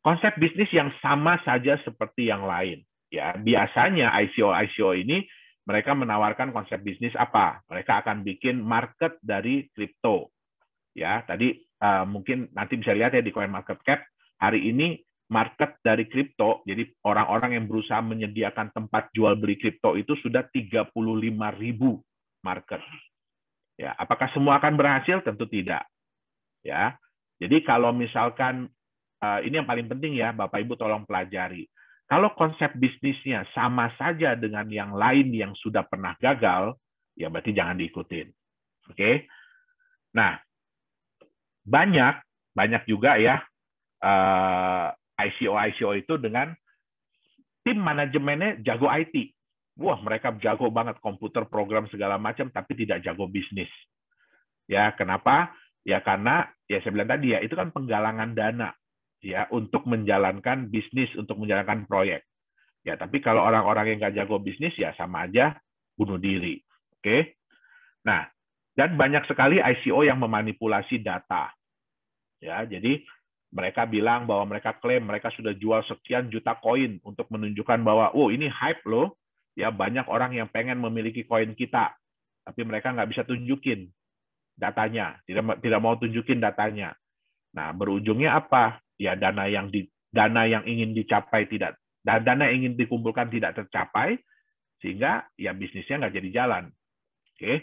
Konsep bisnis yang sama saja seperti yang lain. Ya, biasanya ICO-ICO ini mereka menawarkan konsep bisnis apa? Mereka akan bikin market dari kripto. Ya, tadi uh, mungkin nanti bisa lihat ya di Coin Market Cap hari ini market dari kripto, jadi orang-orang yang berusaha menyediakan tempat jual beli kripto itu sudah 35.000 market. Ya, apakah semua akan berhasil? Tentu tidak ya. Jadi kalau misalkan eh, ini yang paling penting ya Bapak Ibu tolong pelajari. Kalau konsep bisnisnya sama saja dengan yang lain yang sudah pernah gagal, ya berarti jangan diikutin. Oke. Okay? Nah, banyak banyak juga ya eh, ICO ICO itu dengan tim manajemennya jago IT. Wah, mereka jago banget komputer, program segala macam tapi tidak jago bisnis. Ya, kenapa? Ya karena ya saya bilang tadi ya itu kan penggalangan dana ya untuk menjalankan bisnis, untuk menjalankan proyek. Ya, tapi kalau ya. orang-orang yang nggak jago bisnis ya sama aja bunuh diri. Oke. Nah, dan banyak sekali ICO yang memanipulasi data. Ya, jadi mereka bilang bahwa mereka klaim mereka sudah jual sekian juta koin untuk menunjukkan bahwa oh ini hype loh. Ya, banyak orang yang pengen memiliki koin kita. Tapi mereka nggak bisa tunjukin datanya, tidak tidak mau tunjukin datanya. Nah, berujungnya apa? Ya dana yang di, dana yang ingin dicapai tidak dan dana yang ingin dikumpulkan tidak tercapai sehingga ya bisnisnya nggak jadi jalan. Oke. Okay?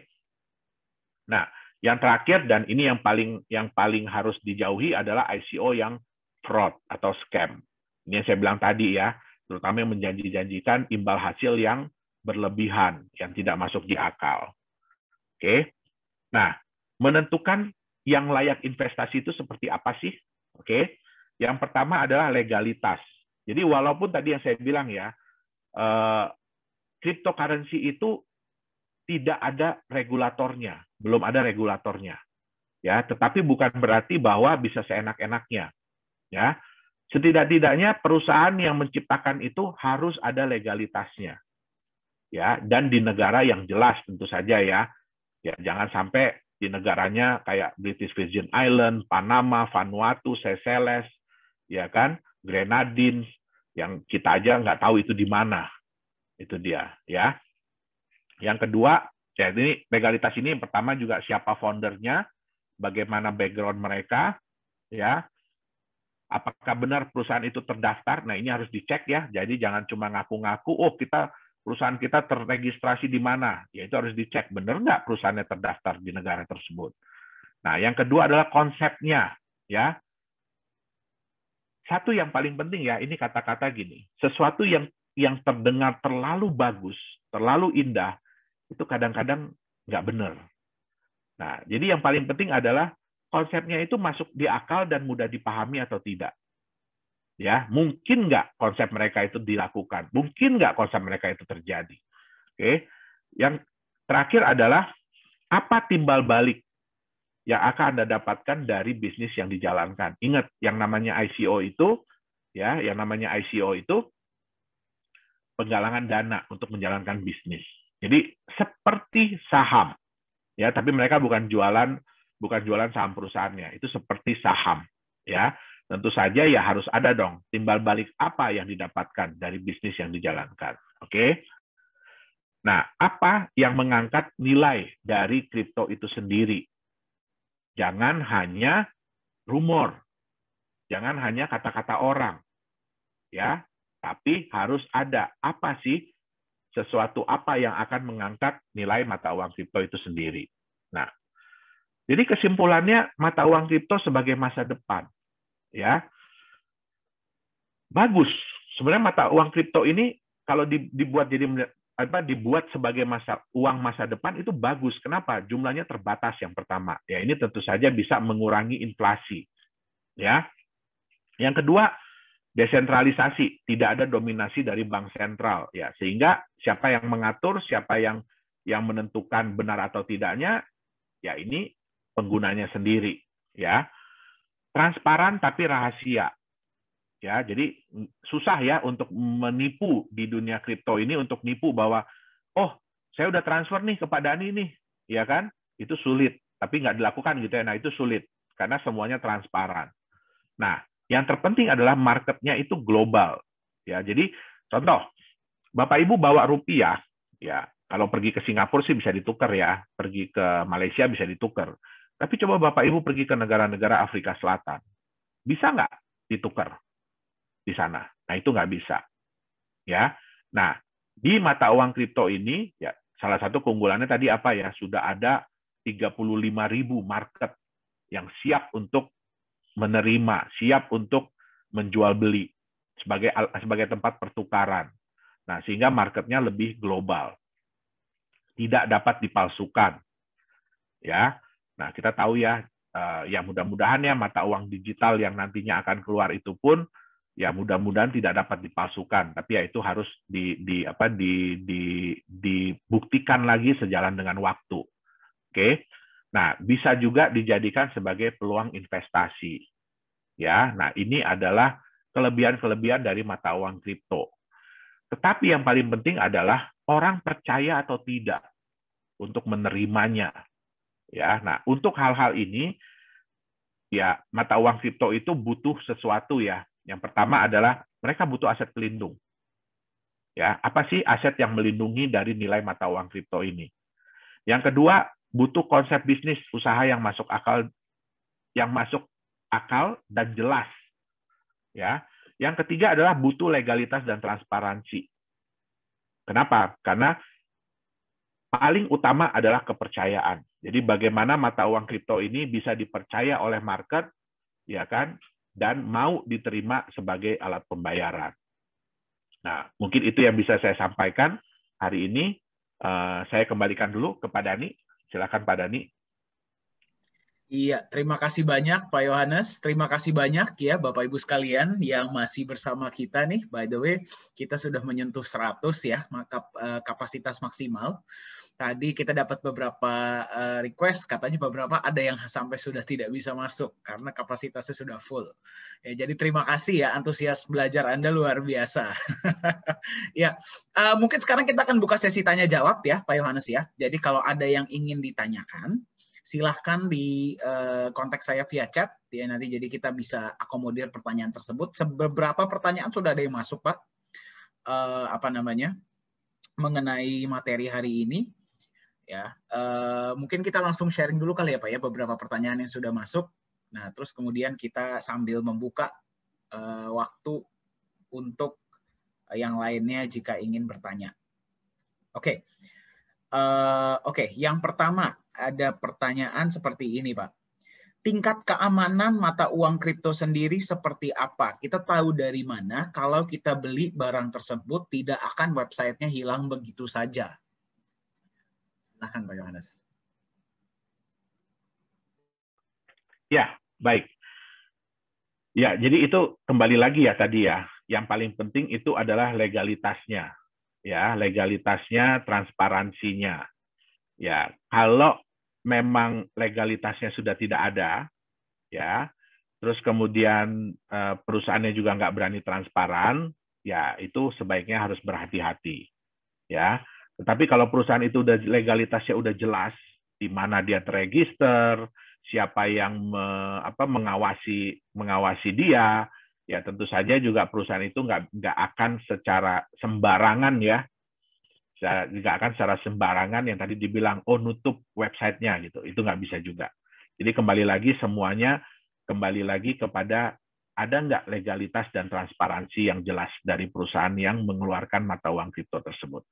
Nah, yang terakhir dan ini yang paling yang paling harus dijauhi adalah ICO yang fraud atau scam. Ini yang saya bilang tadi ya, terutama yang menjanji-janjikan imbal hasil yang berlebihan yang tidak masuk di akal. Oke. Okay? Nah, menentukan yang layak investasi itu seperti apa sih? Oke. Okay? Yang pertama adalah legalitas. Jadi walaupun tadi yang saya bilang ya, eh, cryptocurrency itu tidak ada regulatornya, belum ada regulatornya. Ya, tetapi bukan berarti bahwa bisa seenak-enaknya. Ya. Setidak-tidaknya perusahaan yang menciptakan itu harus ada legalitasnya. Ya, dan di negara yang jelas tentu saja ya. Ya, jangan sampai di negaranya kayak British Virgin Island, Panama, Vanuatu, Seychelles, ya kan, Grenadines, yang kita aja nggak tahu itu di mana. Itu dia, ya. Yang kedua, ya ini legalitas ini yang pertama juga siapa foundernya, bagaimana background mereka, ya. Apakah benar perusahaan itu terdaftar? Nah, ini harus dicek ya. Jadi jangan cuma ngaku-ngaku, oh kita perusahaan kita terregistrasi di mana, yaitu harus dicek benar nggak perusahaannya terdaftar di negara tersebut. Nah, yang kedua adalah konsepnya, ya. Satu yang paling penting ya, ini kata-kata gini, sesuatu yang yang terdengar terlalu bagus, terlalu indah, itu kadang-kadang nggak benar. Nah, jadi yang paling penting adalah konsepnya itu masuk di akal dan mudah dipahami atau tidak ya mungkin nggak konsep mereka itu dilakukan mungkin nggak konsep mereka itu terjadi oke yang terakhir adalah apa timbal balik yang akan anda dapatkan dari bisnis yang dijalankan ingat yang namanya ICO itu ya yang namanya ICO itu penggalangan dana untuk menjalankan bisnis jadi seperti saham ya tapi mereka bukan jualan bukan jualan saham perusahaannya itu seperti saham ya tentu saja ya harus ada dong timbal balik apa yang didapatkan dari bisnis yang dijalankan. Oke. Okay? Nah, apa yang mengangkat nilai dari kripto itu sendiri? Jangan hanya rumor. Jangan hanya kata-kata orang. Ya, tapi harus ada apa sih sesuatu apa yang akan mengangkat nilai mata uang kripto itu sendiri. Nah, jadi kesimpulannya mata uang kripto sebagai masa depan ya bagus sebenarnya mata uang kripto ini kalau dibuat jadi apa dibuat sebagai masa uang masa depan itu bagus kenapa jumlahnya terbatas yang pertama ya ini tentu saja bisa mengurangi inflasi ya yang kedua desentralisasi tidak ada dominasi dari bank sentral ya sehingga siapa yang mengatur siapa yang yang menentukan benar atau tidaknya ya ini penggunanya sendiri ya transparan tapi rahasia. Ya, jadi susah ya untuk menipu di dunia kripto ini untuk nipu bahwa oh, saya udah transfer nih kepada Dani nih, ya kan? Itu sulit, tapi nggak dilakukan gitu ya. Nah, itu sulit karena semuanya transparan. Nah, yang terpenting adalah marketnya itu global. Ya, jadi contoh, Bapak Ibu bawa rupiah, ya, kalau pergi ke Singapura sih bisa ditukar ya, pergi ke Malaysia bisa ditukar. Tapi coba Bapak Ibu pergi ke negara-negara Afrika Selatan. Bisa nggak ditukar di sana? Nah, itu nggak bisa. Ya. Nah, di mata uang kripto ini, ya salah satu keunggulannya tadi apa ya? Sudah ada 35 ribu market yang siap untuk menerima, siap untuk menjual beli sebagai sebagai tempat pertukaran. Nah, sehingga marketnya lebih global. Tidak dapat dipalsukan. Ya, Nah, kita tahu ya, eh, ya mudah-mudahan ya mata uang digital yang nantinya akan keluar itu pun ya mudah-mudahan tidak dapat dipalsukan, tapi ya itu harus di, di apa di, di, dibuktikan lagi sejalan dengan waktu. Oke. Nah, bisa juga dijadikan sebagai peluang investasi. Ya, nah ini adalah kelebihan-kelebihan dari mata uang kripto. Tetapi yang paling penting adalah orang percaya atau tidak untuk menerimanya Ya, nah untuk hal-hal ini ya mata uang kripto itu butuh sesuatu ya. Yang pertama adalah mereka butuh aset pelindung. Ya, apa sih aset yang melindungi dari nilai mata uang kripto ini? Yang kedua, butuh konsep bisnis usaha yang masuk akal yang masuk akal dan jelas. Ya. Yang ketiga adalah butuh legalitas dan transparansi. Kenapa? Karena paling utama adalah kepercayaan. Jadi bagaimana mata uang kripto ini bisa dipercaya oleh market, ya kan, dan mau diterima sebagai alat pembayaran. Nah, mungkin itu yang bisa saya sampaikan hari ini. Eh, saya kembalikan dulu kepada Pak Dani. Silakan Pak Dani.
Iya, terima kasih banyak Pak Yohanes. Terima kasih banyak ya Bapak Ibu sekalian yang masih bersama kita nih. By the way, kita sudah menyentuh 100 ya, eh, kapasitas maksimal tadi kita dapat beberapa eh, request katanya beberapa ada yang sampai sudah tidak bisa masuk karena kapasitasnya sudah full ya jadi terima kasih ya antusias belajar anda luar biasa ya uh, mungkin sekarang kita akan buka sesi tanya jawab ya pak Yohanes ya jadi kalau ada yang ingin ditanyakan silahkan di uh, kontak saya via chat ya nanti jadi kita bisa akomodir pertanyaan tersebut beberapa pertanyaan sudah ada yang masuk pak uh, apa namanya mengenai materi hari ini ya. Uh, mungkin kita langsung sharing dulu kali ya Pak ya beberapa pertanyaan yang sudah masuk. Nah, terus kemudian kita sambil membuka uh, waktu untuk yang lainnya jika ingin bertanya. Oke. Okay. Uh, eh, Oke, okay. yang pertama ada pertanyaan seperti ini, Pak. Tingkat keamanan mata uang kripto sendiri seperti apa? Kita tahu dari mana kalau kita beli barang tersebut tidak akan websitenya hilang begitu saja Silahkan Pak Yohanes. Ya, baik.
Ya, jadi itu kembali lagi ya tadi ya. Yang paling penting itu adalah legalitasnya. Ya, legalitasnya, transparansinya. Ya, kalau memang legalitasnya sudah tidak ada, ya, terus kemudian eh, perusahaannya juga nggak berani transparan, ya itu sebaiknya harus berhati-hati. Ya, tetapi kalau perusahaan itu udah legalitasnya udah jelas, di mana dia terregister, siapa yang me, apa, mengawasi mengawasi dia, ya tentu saja juga perusahaan itu nggak nggak akan secara sembarangan ya, nggak akan secara sembarangan yang tadi dibilang oh nutup websitenya gitu, itu nggak bisa juga. Jadi kembali lagi semuanya kembali lagi kepada ada nggak legalitas dan transparansi yang jelas dari perusahaan yang
mengeluarkan mata uang kripto tersebut.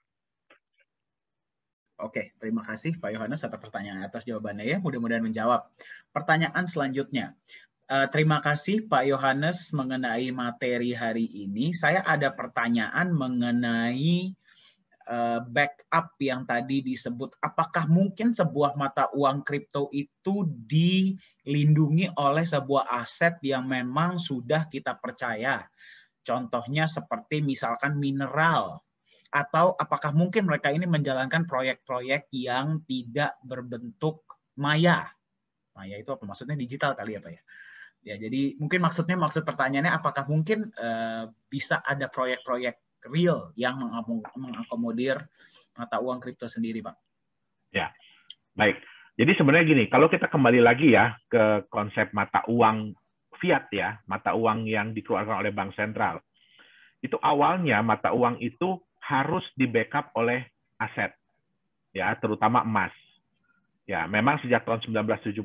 Oke, terima kasih Pak Yohanes atas pertanyaan atas jawabannya ya. Mudah-mudahan menjawab. Pertanyaan selanjutnya. Uh, terima kasih Pak Yohanes mengenai materi hari ini. Saya ada pertanyaan mengenai eh, backup yang tadi disebut, apakah mungkin sebuah mata uang kripto itu dilindungi oleh sebuah aset yang memang sudah kita percaya? Contohnya seperti misalkan mineral atau apakah mungkin mereka ini menjalankan proyek-proyek yang tidak berbentuk maya? Maya itu apa maksudnya digital kali ya Pak ya? Ya, jadi mungkin maksudnya maksud pertanyaannya apakah mungkin uh, bisa ada proyek-proyek real yang mengakomodir mata uang kripto sendiri, Pak?
Ya, baik. Jadi sebenarnya gini, kalau kita kembali lagi ya ke konsep mata uang fiat ya, mata uang yang dikeluarkan oleh bank sentral. Itu awalnya mata uang itu harus di backup oleh aset, ya terutama emas. Ya, memang sejak tahun 1971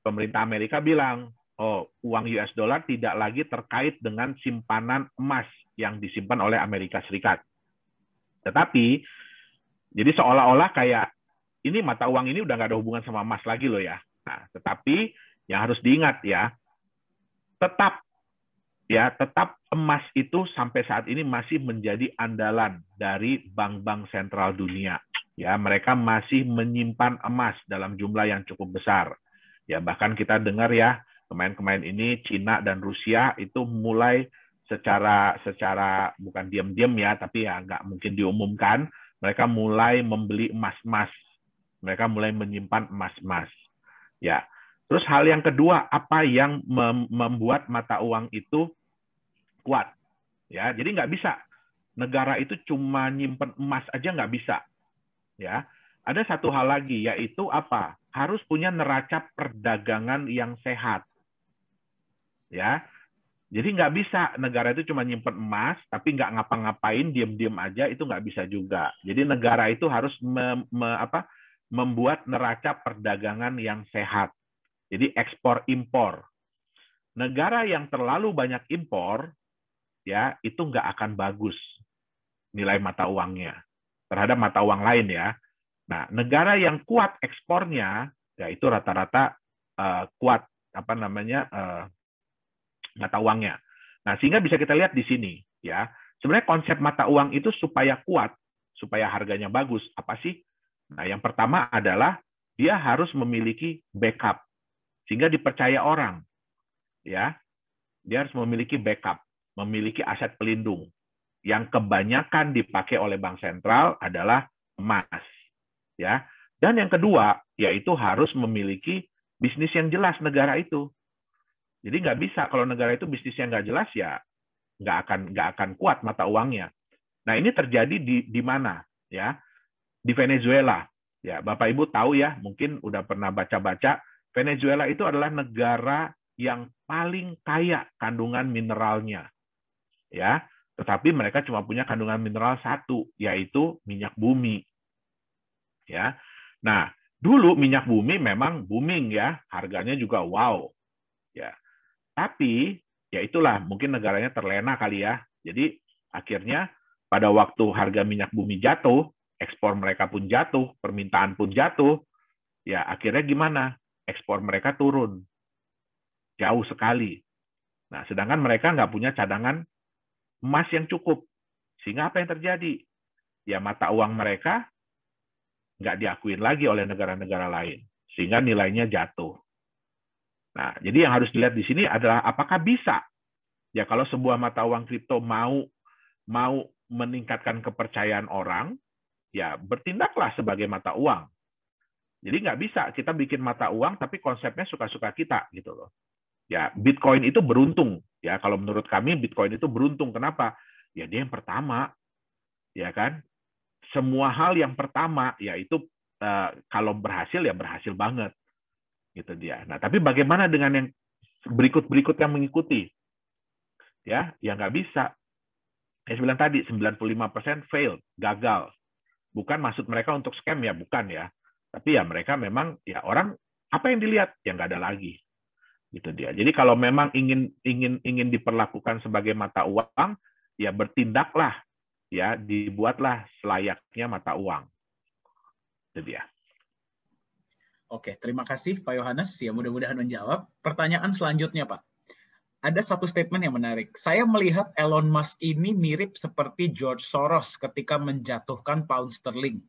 pemerintah Amerika bilang, oh uang US dollar tidak lagi terkait dengan simpanan emas yang disimpan oleh Amerika Serikat. Tetapi jadi seolah-olah kayak ini mata uang ini udah nggak ada hubungan sama emas lagi loh ya. Nah, tetapi yang harus diingat ya, tetap ya tetap emas itu sampai saat ini masih menjadi andalan dari bank-bank sentral dunia. Ya, mereka masih menyimpan emas dalam jumlah yang cukup besar. Ya, bahkan kita dengar ya, kemarin-kemarin ini Cina dan Rusia itu mulai secara secara bukan diam-diam ya, tapi ya nggak mungkin diumumkan, mereka mulai membeli emas-emas. Mereka mulai menyimpan emas-emas. Ya. Terus hal yang kedua, apa yang membuat mata uang itu kuat. Ya, jadi nggak bisa. Negara itu cuma nyimpen emas aja nggak bisa. Ya, ada satu hal lagi yaitu apa? Harus punya neraca perdagangan yang sehat. Ya, jadi nggak bisa negara itu cuma nyimpen emas, tapi nggak ngapa-ngapain, diem-diem aja itu nggak bisa juga. Jadi negara itu harus me, me, apa, membuat neraca perdagangan yang sehat. Jadi ekspor impor. Negara yang terlalu banyak impor ya itu nggak akan bagus nilai mata uangnya terhadap mata uang lain ya. Nah, negara yang kuat ekspornya ya itu rata-rata uh, kuat apa namanya uh, mata uangnya. Nah, sehingga bisa kita lihat di sini ya. Sebenarnya konsep mata uang itu supaya kuat, supaya harganya bagus, apa sih? Nah, yang pertama adalah dia harus memiliki backup sehingga dipercaya orang. Ya. Dia harus memiliki backup memiliki aset pelindung yang kebanyakan dipakai oleh bank sentral adalah emas ya dan yang kedua yaitu harus memiliki bisnis yang jelas negara itu jadi nggak bisa kalau negara itu bisnisnya nggak jelas ya nggak akan nggak akan kuat mata uangnya nah ini terjadi di di mana ya di Venezuela ya Bapak Ibu tahu ya mungkin udah pernah baca-baca Venezuela itu adalah negara yang paling kaya kandungan mineralnya ya tetapi mereka cuma punya kandungan mineral satu yaitu minyak bumi ya nah dulu minyak bumi memang booming ya harganya juga wow ya tapi ya itulah mungkin negaranya terlena kali ya jadi akhirnya pada waktu harga minyak bumi jatuh ekspor mereka pun jatuh permintaan pun jatuh ya akhirnya gimana ekspor mereka turun jauh sekali nah sedangkan mereka nggak punya cadangan emas yang cukup. Sehingga apa yang terjadi? Ya mata uang mereka nggak diakuin lagi oleh negara-negara lain. Sehingga nilainya jatuh. Nah, jadi yang harus dilihat di sini adalah apakah bisa ya kalau sebuah mata uang kripto mau mau meningkatkan kepercayaan orang, ya bertindaklah sebagai mata uang. Jadi nggak bisa kita bikin mata uang tapi konsepnya suka-suka kita gitu loh. Ya Bitcoin itu beruntung Ya, kalau menurut kami Bitcoin itu beruntung. Kenapa? Ya dia yang pertama. Ya kan? Semua hal yang pertama yaitu eh, kalau berhasil ya berhasil banget. Gitu dia. Nah, tapi bagaimana dengan yang berikut-berikut yang mengikuti? Ya, yang nggak bisa. saya bilang tadi 95% fail, gagal. Bukan maksud mereka untuk scam ya, bukan ya. Tapi ya mereka memang ya orang apa yang dilihat yang nggak ada lagi gitu dia. Jadi kalau memang ingin ingin ingin diperlakukan sebagai mata uang, ya bertindaklah, ya dibuatlah selayaknya mata uang. Itu dia.
Oke, terima kasih Pak Yohanes. Ya mudah-mudahan menjawab. Pertanyaan selanjutnya Pak. Ada satu statement yang menarik. Saya melihat Elon Musk ini mirip seperti George Soros ketika menjatuhkan pound sterling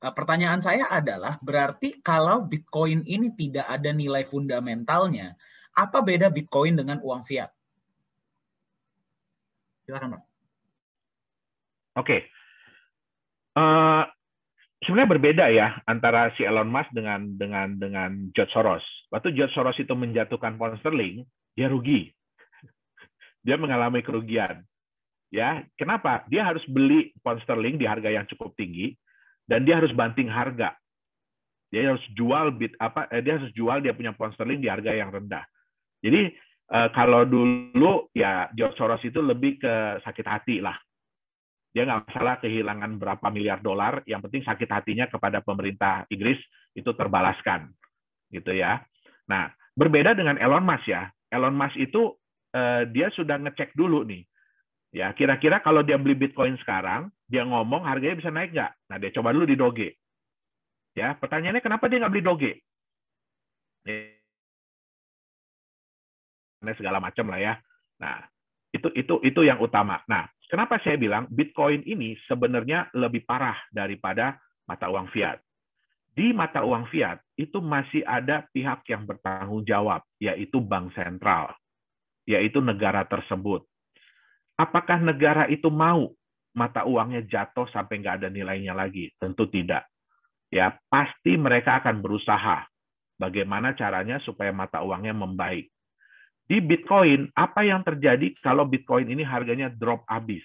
Eh, pertanyaan saya adalah berarti kalau Bitcoin ini tidak ada nilai fundamentalnya, apa beda Bitcoin dengan uang fiat? Silakan Pak. Oke. Okay. Uh, eh, sebenarnya berbeda ya antara
si Elon Musk dengan dengan dengan George Soros. Waktu George Soros itu menjatuhkan pound sterling, dia rugi. Dia mengalami kerugian. Ya, kenapa? Dia harus beli pound sterling di harga yang cukup tinggi dan dia harus banting harga. Dia harus jual bit apa? Eh, dia harus jual dia punya pound sterling di harga yang rendah. Jadi eh, kalau dulu ya George Soros itu lebih ke sakit hati lah. Dia nggak masalah kehilangan berapa miliar dolar, yang penting sakit hatinya kepada pemerintah Inggris itu terbalaskan, gitu ya. Nah berbeda dengan Elon Musk ya. Elon Musk itu eh, dia sudah ngecek dulu nih Ya, kira-kira kalau dia beli Bitcoin sekarang, dia ngomong harganya bisa naik nggak? Nah, dia coba dulu di Doge. Ya, pertanyaannya kenapa dia nggak beli Doge? Ya. Nah segala macam lah ya. Nah, itu itu itu yang utama. Nah, kenapa saya bilang Bitcoin ini sebenarnya lebih parah daripada mata uang fiat? Di mata uang fiat itu masih ada pihak yang bertanggung jawab, yaitu bank sentral, yaitu negara tersebut Apakah negara itu mau mata uangnya jatuh sampai nggak ada nilainya lagi? Tentu tidak. Ya, pasti mereka akan berusaha bagaimana caranya supaya mata uangnya membaik. Di Bitcoin, apa yang terjadi kalau Bitcoin ini harganya drop abis?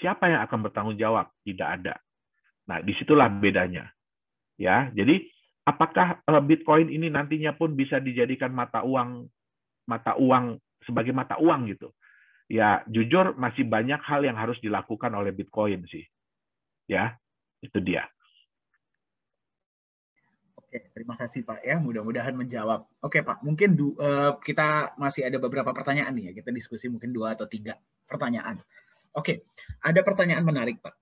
Siapa yang akan bertanggung jawab? Tidak ada. Nah, disitulah bedanya. Ya, jadi apakah eh, Bitcoin ini nantinya pun bisa dijadikan mata uang mata uang sebagai mata uang gitu? ya jujur masih banyak hal yang harus dilakukan oleh Bitcoin sih. Ya, itu dia.
Oke, terima kasih Pak ya. Mudah-mudahan menjawab. Oke Pak, mungkin du, uh, kita masih ada beberapa pertanyaan nih ya. Kita diskusi mungkin dua atau tiga pertanyaan. Oke, ada pertanyaan menarik Pak.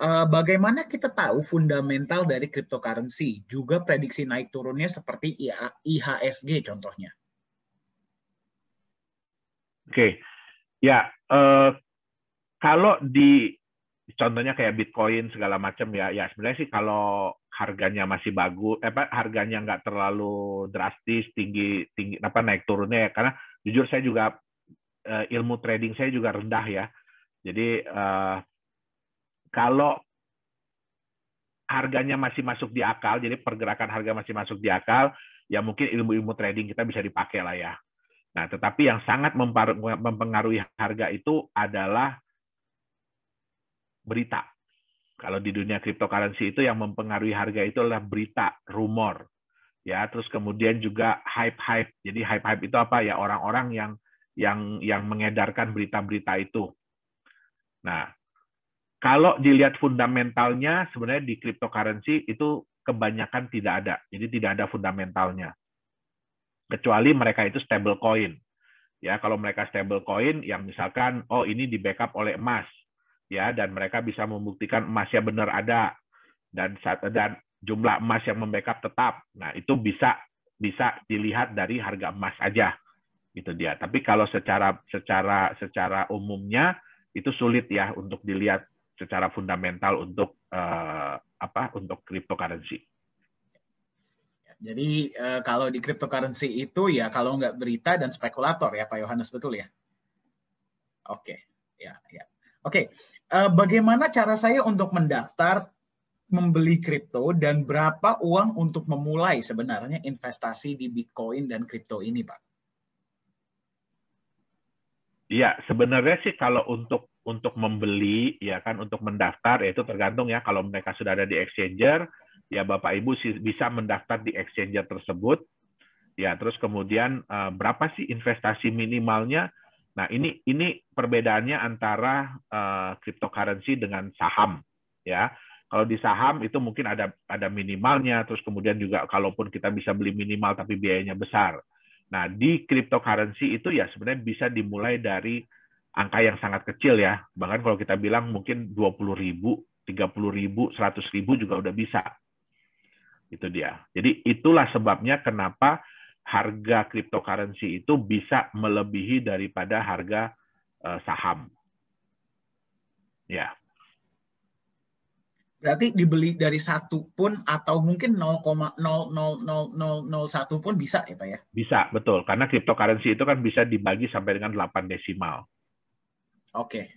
Eh, bagaimana kita tahu fundamental dari cryptocurrency, juga prediksi naik turunnya seperti IHSG contohnya?
Oke, okay. Ya,
eh, kalau
di contohnya kayak Bitcoin segala macam ya, ya sebenarnya sih kalau harganya masih bagus, eh, apa harganya nggak terlalu drastis tinggi tinggi apa naik turunnya ya, karena jujur saya juga eh, ilmu trading saya juga rendah ya, jadi eh, kalau harganya masih masuk di akal, jadi pergerakan harga masih masuk di akal, ya mungkin ilmu-ilmu trading kita bisa dipakai lah ya. Nah, tetapi yang sangat mempengaruhi harga itu adalah berita. Kalau di dunia cryptocurrency itu yang mempengaruhi harga itu adalah berita, rumor. Ya, terus kemudian juga hype-hype. Jadi hype-hype itu apa ya? Orang-orang yang yang yang mengedarkan berita-berita itu. Nah, kalau dilihat fundamentalnya sebenarnya di cryptocurrency itu kebanyakan tidak ada. Jadi tidak ada fundamentalnya kecuali mereka itu stable coin. Ya, kalau mereka stable coin yang misalkan oh ini di backup oleh emas ya dan mereka bisa membuktikan emasnya benar ada dan saat dan jumlah emas yang membackup tetap. Nah, itu bisa bisa dilihat dari harga emas aja. Itu dia. Tapi kalau secara secara secara umumnya itu sulit ya untuk dilihat secara fundamental untuk eh, apa untuk cryptocurrency.
Jadi eh, kalau di cryptocurrency itu ya kalau nggak berita dan spekulator ya Pak Yohanes betul ya? Oke, okay. ya ya. Oke, okay. Eh, bagaimana cara saya untuk mendaftar membeli kripto dan berapa uang untuk memulai sebenarnya investasi di Bitcoin dan kripto ini, Pak?
Ya sebenarnya sih kalau untuk untuk membeli ya kan untuk mendaftar ya itu tergantung ya kalau mereka sudah ada di exchanger ya Bapak Ibu bisa mendaftar di exchanger tersebut. Ya, terus kemudian eh, berapa sih investasi minimalnya? Nah, ini ini perbedaannya antara uh, cryptocurrency dengan saham, ya. Kalau di saham itu mungkin ada ada minimalnya, terus kemudian juga kalaupun kita bisa beli minimal tapi biayanya besar. Nah, di cryptocurrency itu ya sebenarnya bisa dimulai dari angka yang sangat kecil ya. Bahkan kalau kita bilang mungkin puluh ribu, puluh ribu, seratus ribu juga udah bisa itu dia. Jadi itulah sebabnya kenapa harga cryptocurrency itu bisa melebihi daripada harga uh, saham.
Ya. Berarti dibeli dari satu pun atau mungkin 0,00001 pun bisa ya Pak ya?
Bisa, betul. Karena cryptocurrency itu kan bisa dibagi sampai dengan 8 desimal.
Oke, okay. oke.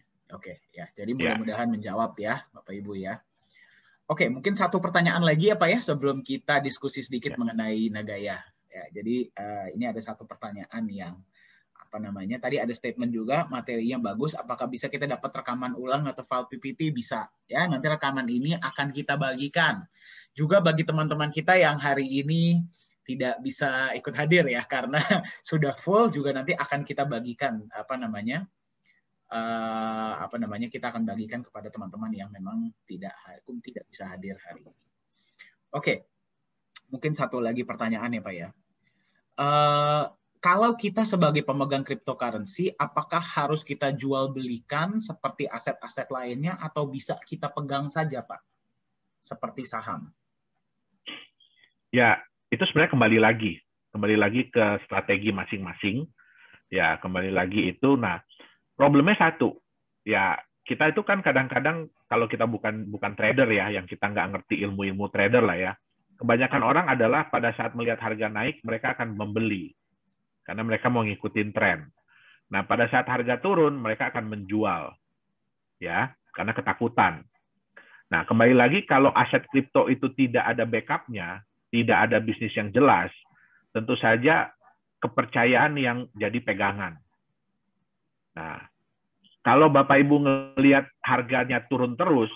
Okay. Ya, jadi ya. mudah-mudahan ya. menjawab ya Bapak Ibu ya. Oke, mungkin satu pertanyaan lagi ya Pak ya sebelum kita diskusi sedikit ya. mengenai Nagaya. Ya, jadi uh, ini ada satu pertanyaan yang apa namanya? Tadi ada statement juga materinya bagus. Apakah bisa kita dapat rekaman ulang atau file PPT? Bisa. Ya, nanti rekaman ini akan kita bagikan juga bagi teman-teman kita yang hari ini tidak bisa ikut hadir ya karena sudah full juga nanti akan kita bagikan apa namanya Eh, apa namanya kita akan bagikan kepada teman-teman yang memang tidak hukum tidak bisa hadir hari ini. Oke, mungkin satu lagi pertanyaan ya Pak ya. Uh, kalau kita sebagai pemegang cryptocurrency, apakah harus kita jual belikan seperti aset-aset lainnya atau bisa kita pegang saja Pak, seperti saham?
Ya, itu sebenarnya kembali lagi, kembali lagi ke strategi masing-masing. Ya, kembali lagi itu. Nah, problemnya satu ya kita itu kan kadang-kadang kalau kita bukan bukan trader ya yang kita nggak ngerti ilmu-ilmu trader lah ya kebanyakan orang adalah pada saat melihat harga naik mereka akan membeli karena mereka mau ngikutin tren nah pada saat harga turun mereka akan menjual ya karena ketakutan nah kembali lagi kalau aset kripto itu tidak ada backupnya tidak ada bisnis yang jelas tentu saja kepercayaan yang jadi pegangan nah kalau Bapak Ibu ngelihat harganya turun terus,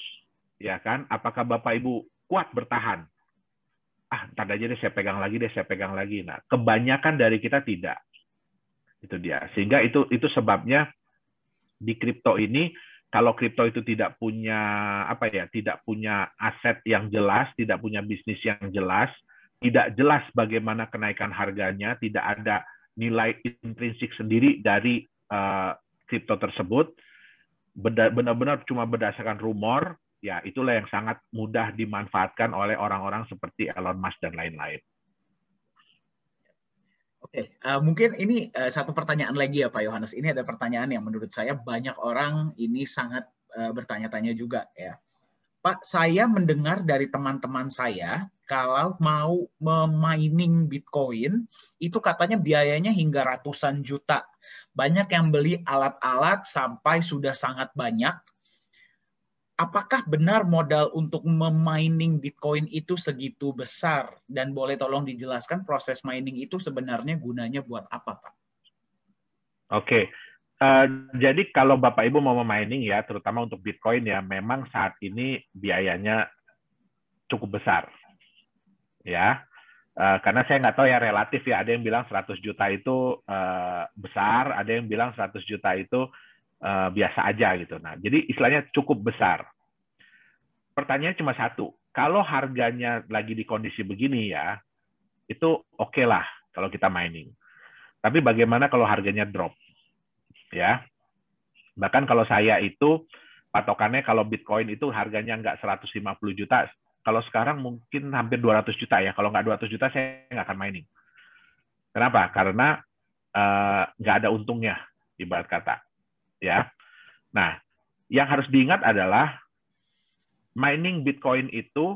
ya kan? Apakah Bapak Ibu kuat bertahan? Ah, ntar aja deh saya pegang lagi deh, saya pegang lagi. Nah, kebanyakan dari kita tidak. Itu dia. Sehingga itu itu sebabnya di kripto ini kalau kripto itu tidak punya apa ya, tidak punya aset yang jelas, tidak punya bisnis yang jelas, tidak jelas bagaimana kenaikan harganya, tidak ada nilai intrinsik sendiri dari eh, kripto tersebut benar-benar cuma berdasarkan rumor, ya itulah yang sangat mudah dimanfaatkan oleh orang-orang seperti
Elon Musk dan lain-lain. Oke, okay. uh, eh, mungkin ini uh, satu pertanyaan lagi ya Pak Yohanes. Ini ada pertanyaan yang menurut saya banyak orang ini sangat uh, bertanya-tanya juga ya. Pak, saya mendengar dari teman-teman saya kalau mau memining Bitcoin itu katanya biayanya hingga ratusan juta. Banyak yang beli alat-alat sampai sudah sangat banyak. Apakah benar modal untuk memining Bitcoin itu segitu besar? Dan boleh tolong dijelaskan proses mining itu sebenarnya gunanya buat apa, Pak?
Oke, Uh, jadi kalau Bapak Ibu mau memining ya, terutama untuk Bitcoin ya, memang saat ini biayanya cukup besar ya. Uh, karena saya nggak tahu ya relatif ya ada yang bilang 100 juta itu uh, besar, ada yang bilang 100 juta itu uh, biasa aja gitu. Nah, jadi istilahnya cukup besar. Pertanyaannya cuma satu, kalau harganya lagi di kondisi begini ya, itu oke okay lah kalau kita mining. Tapi bagaimana kalau harganya drop? Ya, bahkan kalau saya itu patokannya kalau Bitcoin itu harganya nggak 150 juta, kalau sekarang mungkin hampir 200 juta ya. Kalau nggak 200 juta saya nggak akan mining. Kenapa? Karena uh, nggak ada untungnya, ibarat kata. Ya. Nah, yang harus diingat adalah mining Bitcoin itu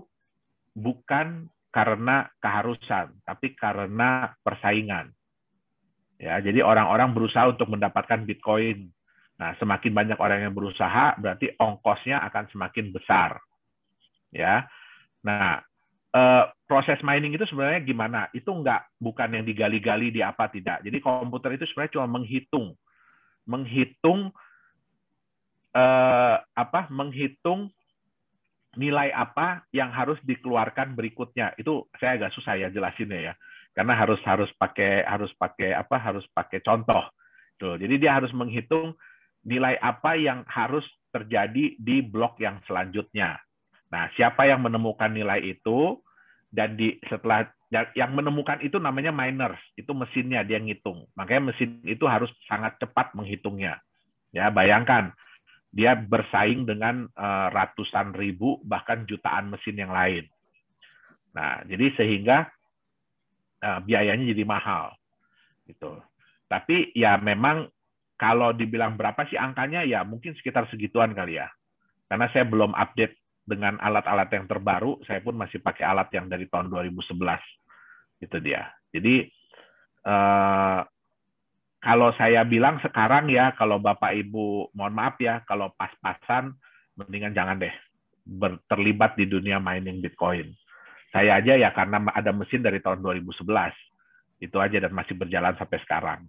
bukan karena keharusan, tapi karena persaingan. Ya, jadi orang-orang berusaha untuk mendapatkan Bitcoin. Nah, semakin banyak orang yang berusaha, berarti ongkosnya akan semakin besar. Ya, Nah, uh, proses mining itu sebenarnya gimana? Itu nggak bukan yang digali-gali di apa tidak. Jadi komputer itu sebenarnya cuma menghitung, menghitung uh, apa? Menghitung nilai apa yang harus dikeluarkan berikutnya. Itu saya agak susah ya jelasinnya ya, karena harus harus pakai harus pakai apa? Harus pakai contoh. Tuh, jadi dia harus menghitung nilai apa yang harus terjadi di blok yang selanjutnya Nah, siapa yang menemukan nilai itu dan di setelah yang menemukan itu namanya miners, itu mesinnya dia ngitung. Makanya mesin itu harus sangat cepat menghitungnya. Ya, bayangkan dia bersaing dengan eh, ratusan ribu bahkan jutaan mesin yang lain. Nah, jadi sehingga eh, biayanya jadi mahal gitu. Tapi ya memang kalau dibilang berapa sih angkanya ya mungkin sekitar segituan kali ya. Karena saya belum update dengan alat-alat yang terbaru, saya pun masih pakai alat yang dari tahun 2011. Itu dia. Jadi eh, kalau saya bilang sekarang ya, kalau Bapak Ibu mohon maaf ya, kalau pas-pasan mendingan jangan deh terlibat di dunia mining Bitcoin. Saya aja ya karena ada mesin dari tahun 2011. Itu aja dan masih berjalan sampai sekarang.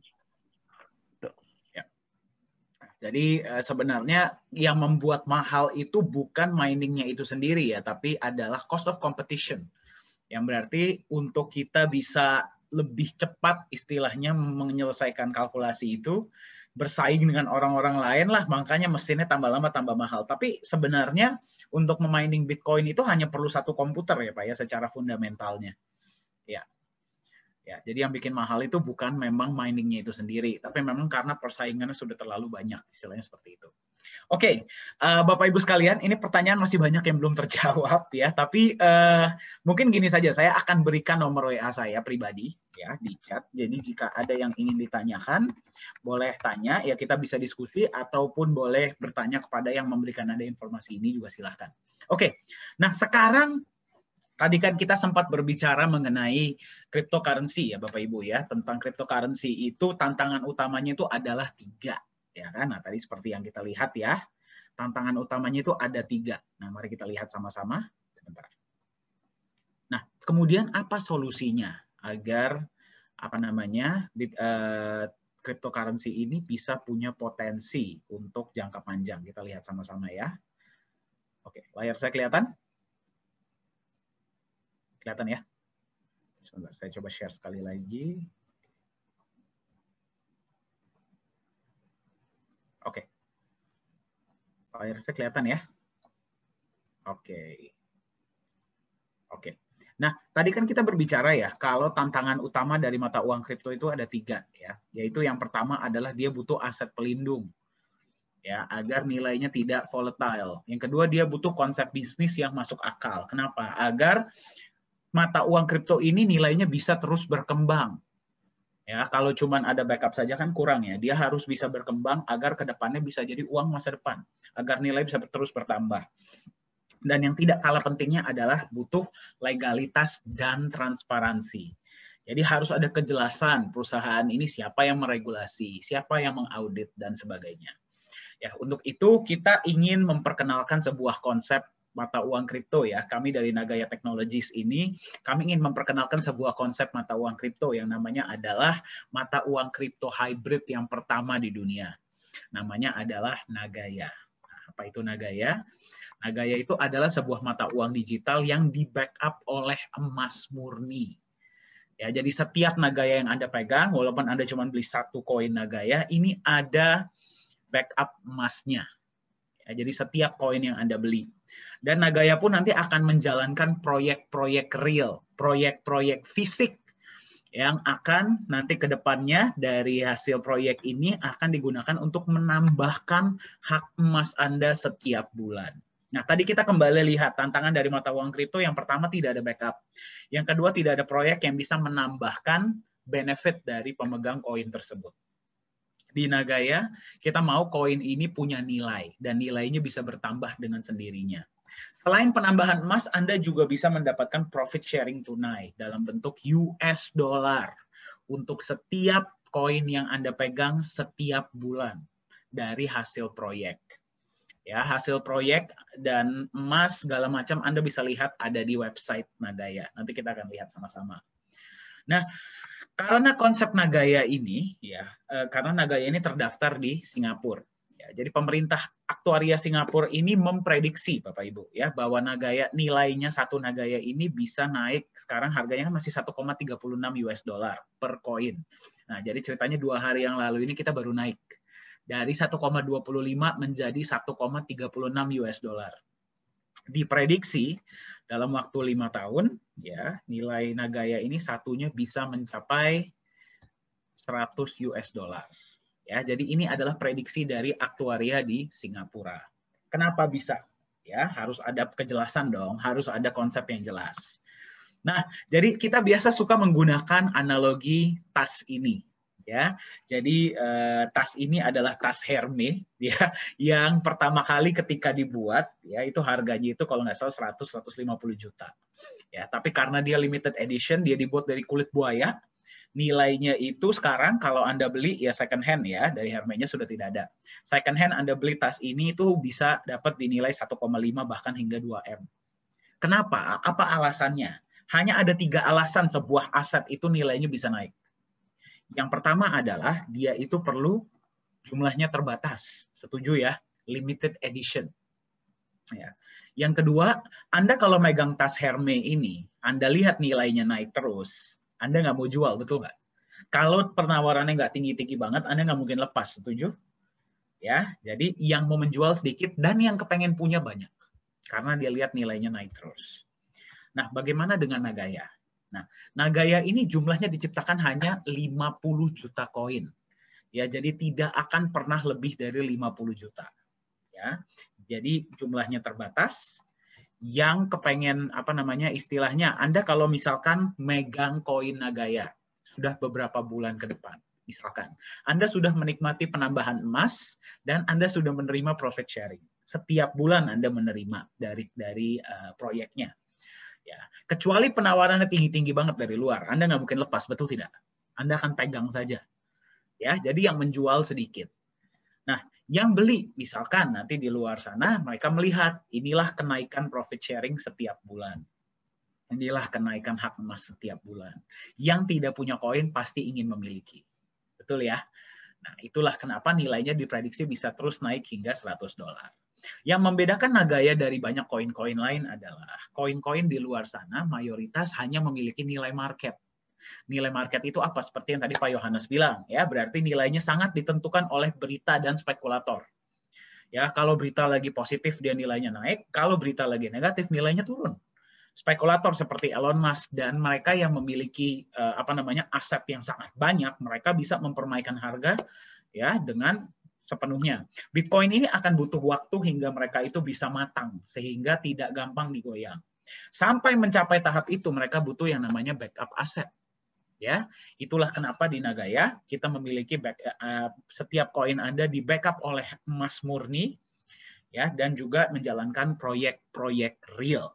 Jadi eh, sebenarnya yang membuat mahal itu bukan miningnya itu sendiri ya, tapi adalah cost of competition. Yang berarti untuk kita bisa lebih cepat istilahnya menyelesaikan kalkulasi itu, bersaing dengan orang-orang lain lah, makanya mesinnya tambah lama tambah mahal. Tapi sebenarnya untuk memining Bitcoin itu hanya perlu satu komputer ya Pak ya secara fundamentalnya. Ya, Ya, jadi yang bikin mahal itu bukan memang miningnya itu sendiri, tapi memang karena persaingannya sudah terlalu banyak, istilahnya seperti itu. Oke, okay. uh, eh, Bapak Ibu sekalian, ini pertanyaan masih banyak yang belum terjawab ya, tapi uh, mungkin gini saja, saya akan berikan nomor WA saya pribadi ya di chat. Jadi jika ada yang ingin ditanyakan, boleh tanya, ya kita bisa diskusi ataupun boleh bertanya kepada yang memberikan Anda informasi ini juga silahkan. Oke, okay. nah sekarang Tadi kan kita sempat berbicara mengenai cryptocurrency ya Bapak Ibu ya. Tentang cryptocurrency itu tantangan utamanya itu adalah tiga. Ya kan? Nah tadi seperti yang kita lihat ya. Tantangan utamanya itu ada tiga. Nah mari kita lihat sama-sama. Sebentar. Nah kemudian apa solusinya agar apa namanya eh, cryptocurrency ini bisa punya potensi untuk jangka panjang. Kita lihat sama-sama ya. Oke, layar saya kelihatan? Kelihatan ya? Sebentar, saya coba share sekali lagi. Oke. Okay. Layar kelihatan ya? Oke. Okay. Oke. Okay. Nah, tadi kan kita berbicara ya, kalau tantangan utama dari mata uang kripto itu ada tiga ya, yaitu yang pertama adalah dia butuh aset pelindung ya agar nilainya tidak volatile. Yang kedua dia butuh konsep bisnis yang masuk akal. Kenapa? Agar mata uang kripto ini nilainya bisa terus berkembang. Ya, kalau cuma ada backup saja kan kurang ya. Dia harus bisa berkembang agar ke depannya bisa jadi uang masa depan, agar nilai bisa terus bertambah. Dan yang tidak kalah pentingnya adalah butuh legalitas dan transparansi. Jadi harus ada kejelasan perusahaan ini siapa yang meregulasi, siapa yang mengaudit dan sebagainya. Ya, untuk itu kita ingin memperkenalkan sebuah konsep mata uang kripto ya. Kami dari Nagaya Technologies ini, kami ingin memperkenalkan sebuah konsep mata uang kripto yang namanya adalah mata uang kripto hybrid yang pertama di dunia. Namanya adalah Nagaya. Nah, apa itu Nagaya? Nagaya itu adalah sebuah mata uang digital yang di-backup oleh emas murni. Ya, jadi setiap Nagaya yang Anda pegang, walaupun Anda cuma beli satu koin Nagaya, ini ada backup emasnya Ya, jadi setiap koin yang Anda beli. Dan Nagaya pun nanti akan menjalankan proyek-proyek real, proyek-proyek fisik yang akan nanti ke depannya dari hasil proyek ini akan digunakan untuk menambahkan hak emas Anda setiap bulan. Nah, tadi kita kembali lihat tantangan dari mata uang kripto yang pertama tidak ada backup. Yang kedua tidak ada proyek yang bisa menambahkan benefit dari pemegang koin tersebut di Nagaya, kita mau koin ini punya nilai dan nilainya bisa bertambah dengan sendirinya. Selain penambahan emas, Anda juga bisa mendapatkan profit sharing tunai dalam bentuk US dollar untuk setiap koin yang Anda pegang setiap bulan dari hasil proyek. Ya, hasil proyek dan emas segala macam Anda bisa lihat ada di website Nagaya. Nanti kita akan lihat sama-sama. Nah, karena konsep Nagaya ini, ya, eh, karena Nagaya ini terdaftar di Singapura. Ya, jadi pemerintah aktuaria Singapura ini memprediksi, Bapak Ibu, ya, bahwa Nagaya nilainya satu Nagaya ini bisa naik. Sekarang harganya kan masih 1,36 US dollar per koin. Nah, jadi ceritanya dua hari yang lalu ini kita baru naik dari 1,25 menjadi 1,36 US dollar diprediksi dalam waktu lima tahun ya nilai Nagaya ini satunya bisa mencapai 100 US dollar. Ya, jadi ini adalah prediksi dari aktuaria di Singapura. Kenapa bisa? Ya, harus ada kejelasan dong, harus ada konsep yang jelas. Nah, jadi kita biasa suka menggunakan analogi tas ini ya. Jadi eh, tas ini adalah tas Hermes ya yang pertama kali ketika dibuat ya itu harganya itu kalau nggak salah 100 150 juta. Ya, tapi karena dia limited edition dia dibuat dari kulit buaya. Nilainya itu sekarang kalau Anda beli ya second hand ya dari Hermesnya sudah tidak ada. Second hand Anda beli tas ini itu bisa dapat dinilai 1,5 bahkan hingga 2M. Kenapa? Apa alasannya? Hanya ada tiga alasan sebuah aset itu nilainya bisa naik yang pertama adalah dia itu perlu jumlahnya terbatas. Setuju ya? Limited edition. Ya. Yang kedua, Anda kalau megang tas Hermes ini, Anda lihat nilainya naik terus, Anda nggak mau jual, betul nggak? Kalau penawarannya nggak tinggi-tinggi banget, Anda nggak mungkin lepas, setuju? Ya, jadi yang mau menjual sedikit dan yang kepengen punya banyak. Karena dia lihat nilainya naik terus. Nah, bagaimana dengan Nagaya? Nah, Nagaya ini jumlahnya diciptakan hanya 50 juta koin. Ya, jadi tidak akan pernah lebih dari 50 juta. Ya. Jadi jumlahnya terbatas. Yang kepengen apa namanya istilahnya Anda kalau misalkan megang koin Nagaya sudah beberapa bulan ke depan misalkan Anda sudah menikmati penambahan emas dan Anda sudah menerima profit sharing setiap bulan Anda menerima dari dari uh, proyeknya Ya, kecuali penawarannya tinggi-tinggi banget dari luar, Anda nggak mungkin lepas, betul tidak? Anda akan pegang saja. Ya, jadi yang menjual sedikit. Nah, yang beli, misalkan nanti di luar sana mereka melihat inilah kenaikan profit sharing setiap bulan. Inilah kenaikan hak emas setiap bulan. Yang tidak punya koin pasti ingin memiliki. Betul ya? Nah, itulah kenapa nilainya diprediksi bisa terus naik hingga 100 dolar. Yang membedakan Nagaya dari banyak koin-koin lain adalah koin-koin di luar sana mayoritas hanya memiliki nilai market. Nilai market itu apa? Seperti yang tadi Pak Yohanes bilang, ya berarti nilainya sangat ditentukan oleh berita dan spekulator. Ya, kalau berita lagi positif dia nilainya naik, kalau berita lagi negatif nilainya turun. Spekulator seperti Elon Musk dan mereka yang memiliki eh, apa namanya aset yang sangat banyak, mereka bisa mempermainkan harga ya dengan sepenuhnya. Bitcoin ini akan butuh waktu hingga mereka itu bisa matang sehingga tidak gampang digoyang. Sampai mencapai tahap itu mereka butuh yang namanya backup aset. Ya, itulah kenapa di Nagaya kita memiliki back, uh, setiap koin Anda di backup oleh emas murni ya dan juga menjalankan proyek-proyek real.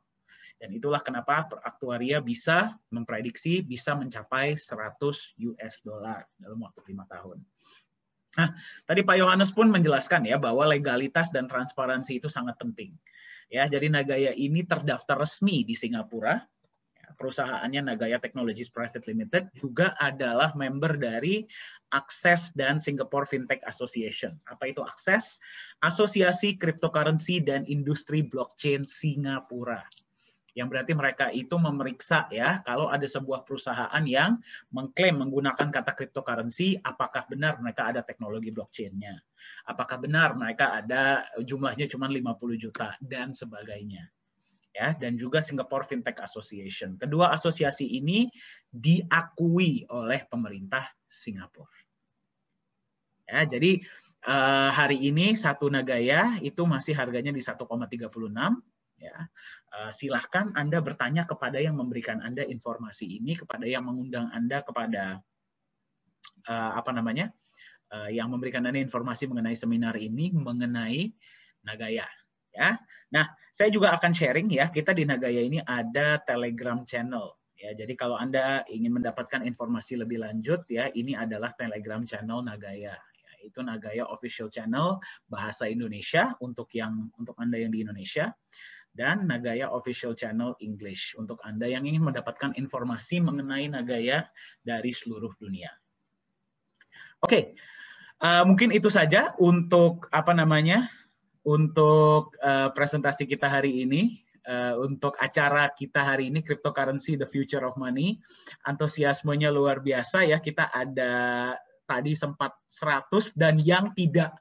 Dan itulah kenapa aktuaria bisa memprediksi bisa mencapai 100 US dollar dalam waktu lima tahun. Nah, tadi Pak Yohanes pun menjelaskan ya bahwa legalitas dan transparansi itu sangat penting. Ya, jadi Nagaya ini terdaftar resmi di Singapura. Ya, perusahaannya Nagaya Technologies Private Limited juga adalah member dari Akses dan Singapore Fintech Association. Apa itu Akses? Asosiasi Cryptocurrency dan Industri Blockchain Singapura yang berarti mereka itu memeriksa ya kalau ada sebuah perusahaan yang mengklaim menggunakan kata cryptocurrency apakah benar mereka ada teknologi blockchain-nya apakah benar mereka ada jumlahnya cuma 50 juta dan sebagainya ya dan juga Singapore Fintech Association. Kedua asosiasi ini diakui oleh pemerintah Singapura. Ya, jadi eh, hari ini satu nagaya itu masih harganya di 1,36 ya. Eh, silahkan Anda bertanya kepada yang memberikan Anda informasi ini, kepada yang mengundang Anda, kepada eh, apa namanya, eh, yang memberikan Anda informasi mengenai seminar ini, mengenai Nagaya. Ya, nah saya juga akan sharing ya, kita di Nagaya ini ada Telegram channel. Ya, jadi kalau Anda ingin mendapatkan informasi lebih lanjut ya, ini adalah Telegram channel Nagaya ya. itu Nagaya Official Channel bahasa Indonesia untuk yang untuk Anda yang di Indonesia dan Nagaya Official Channel English untuk Anda yang ingin mendapatkan informasi mengenai Nagaya dari seluruh dunia. Oke, okay. uh, eh, mungkin itu saja untuk apa namanya untuk uh, presentasi kita hari ini. Uh, untuk acara kita hari ini cryptocurrency the future of money antusiasmenya luar biasa ya kita ada tadi sempat 100 dan yang tidak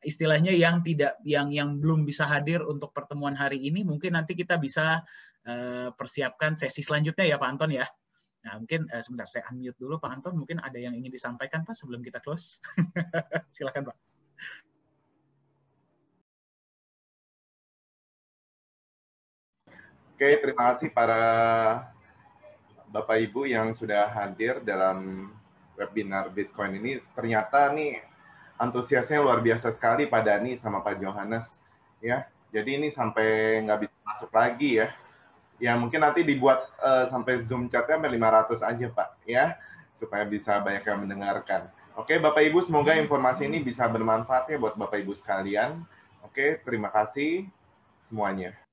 istilahnya yang tidak yang yang belum bisa hadir untuk pertemuan hari ini mungkin nanti kita bisa eh, persiapkan sesi selanjutnya ya Pak Anton ya. Nah, mungkin uh, sebentar saya unmute dulu Pak Anton, mungkin ada yang ingin disampaikan Pak sebelum kita close. Silakan Pak.
Oke, terima kasih para Bapak Ibu yang sudah hadir dalam webinar Bitcoin ini. Ternyata nih antusiasnya luar biasa sekali Pak Dani sama Pak Johannes ya. Jadi ini sampai nggak bisa masuk lagi ya. Ya mungkin nanti dibuat uh, sampai Zoom chatnya sampai 500 aja Pak ya supaya bisa banyak yang mendengarkan. Oke Bapak Ibu semoga informasi ini bisa bermanfaat ya buat Bapak Ibu sekalian. Oke terima kasih semuanya.